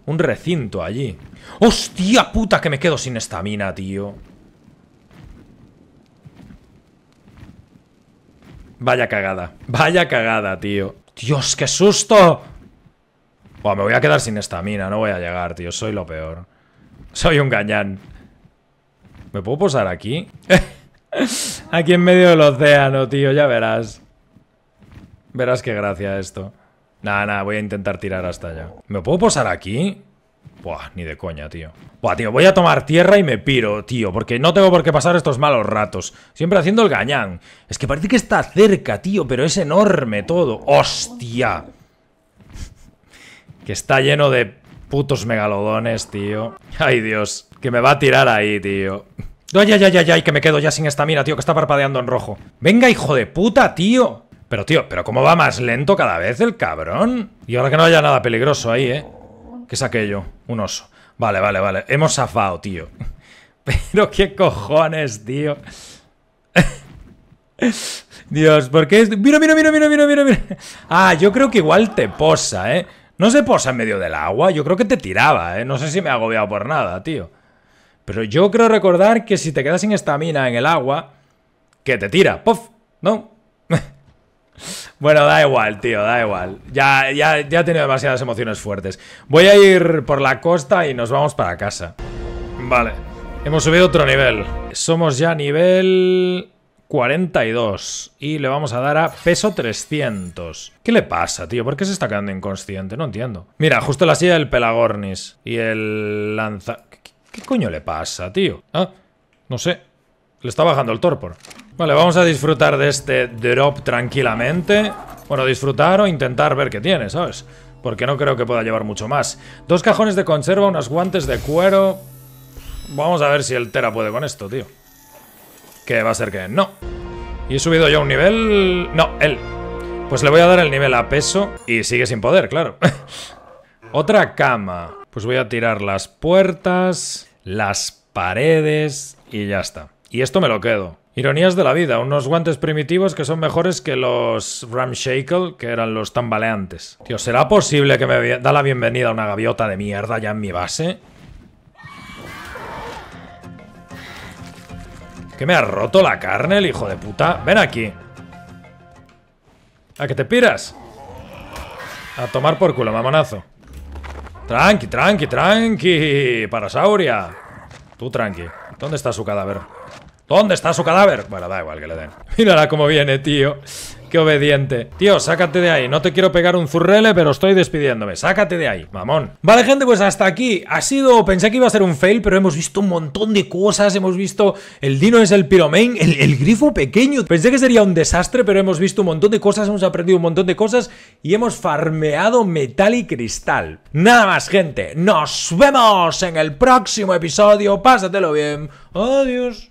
A: un recinto allí. ¡Hostia puta que me quedo sin estamina, tío! Vaya cagada. Vaya cagada, tío. ¡Dios, qué susto! me voy a quedar sin estamina, no voy a llegar, tío. Soy lo peor. Soy un gañán. ¿Me puedo posar aquí? aquí en medio del océano, tío, ya verás. Verás qué gracia esto. Nada, nada, voy a intentar tirar hasta allá. ¿Me puedo posar aquí? Buah, ni de coña, tío. Buah, tío, voy a tomar tierra y me piro, tío, porque no tengo por qué pasar estos malos ratos. Siempre haciendo el gañán. Es que parece que está cerca, tío, pero es enorme todo. ¡Hostia! Que está lleno de putos megalodones, tío. Ay, Dios. Que me va a tirar ahí, tío. Ay, ay, ay, ay, ay, que me quedo ya sin esta mira, tío, que está parpadeando en rojo. Venga, hijo de puta, tío. Pero, tío, pero cómo va más lento cada vez el cabrón. Y ahora que no haya nada peligroso ahí, ¿eh? ¿Qué es aquello? Un oso. Vale, vale, vale. Hemos zafado, tío. Pero qué cojones, tío. Dios, ¿por qué? Es... Mira, mira, mira, mira, mira, mira. Ah, yo creo que igual te posa, ¿eh? No se posa en medio del agua, yo creo que te tiraba, ¿eh? No sé si me ha agobiado por nada, tío. Pero yo creo recordar que si te quedas sin estamina en el agua, que te tira, Puf, ¿No? Bueno, da igual, tío, da igual. Ya, ya, ya he tenido demasiadas emociones fuertes. Voy a ir por la costa y nos vamos para casa. Vale. Hemos subido otro nivel. Somos ya nivel... 42 y le vamos a dar a peso 300. ¿Qué le pasa, tío? ¿Por qué se está quedando inconsciente? No entiendo. Mira, justo la silla del Pelagornis y el lanza... ¿Qué, qué coño le pasa, tío? Ah, no sé. Le está bajando el torpor. Vale, vamos a disfrutar de este drop tranquilamente. Bueno, disfrutar o intentar ver qué tiene, ¿sabes? Porque no creo que pueda llevar mucho más. Dos cajones de conserva, unos guantes de cuero... Vamos a ver si el Tera puede con esto, tío. Que va a ser que no. Y he subido ya un nivel... No, él. Pues le voy a dar el nivel a peso y sigue sin poder, claro. Otra cama. Pues voy a tirar las puertas, las paredes y ya está. Y esto me lo quedo. Ironías de la vida, unos guantes primitivos que son mejores que los Ramshackle, que eran los tambaleantes. Tío, ¿será posible que me da la bienvenida una gaviota de mierda ya en mi base? Que me ha roto la carne el hijo de puta. Ven aquí. ¿A qué te piras? A tomar por culo, mamonazo. Tranqui, tranqui, tranqui. Parasauria. Tú tranqui. ¿Dónde está su cadáver? ¿Dónde está su cadáver? Bueno, da igual que le den. Mírala cómo viene, tío. Qué obediente. Tío, sácate de ahí. No te quiero pegar un zurrele, pero estoy despidiéndome. Sácate de ahí, mamón. Vale, gente, pues hasta aquí. Ha sido... Pensé que iba a ser un fail, pero hemos visto un montón de cosas. Hemos visto... El Dino es el piromain, El, el grifo pequeño. Pensé que sería un desastre, pero hemos visto un montón de cosas. Hemos aprendido un montón de cosas. Y hemos farmeado metal y cristal. Nada más, gente. Nos vemos en el próximo episodio. Pásatelo bien. Adiós.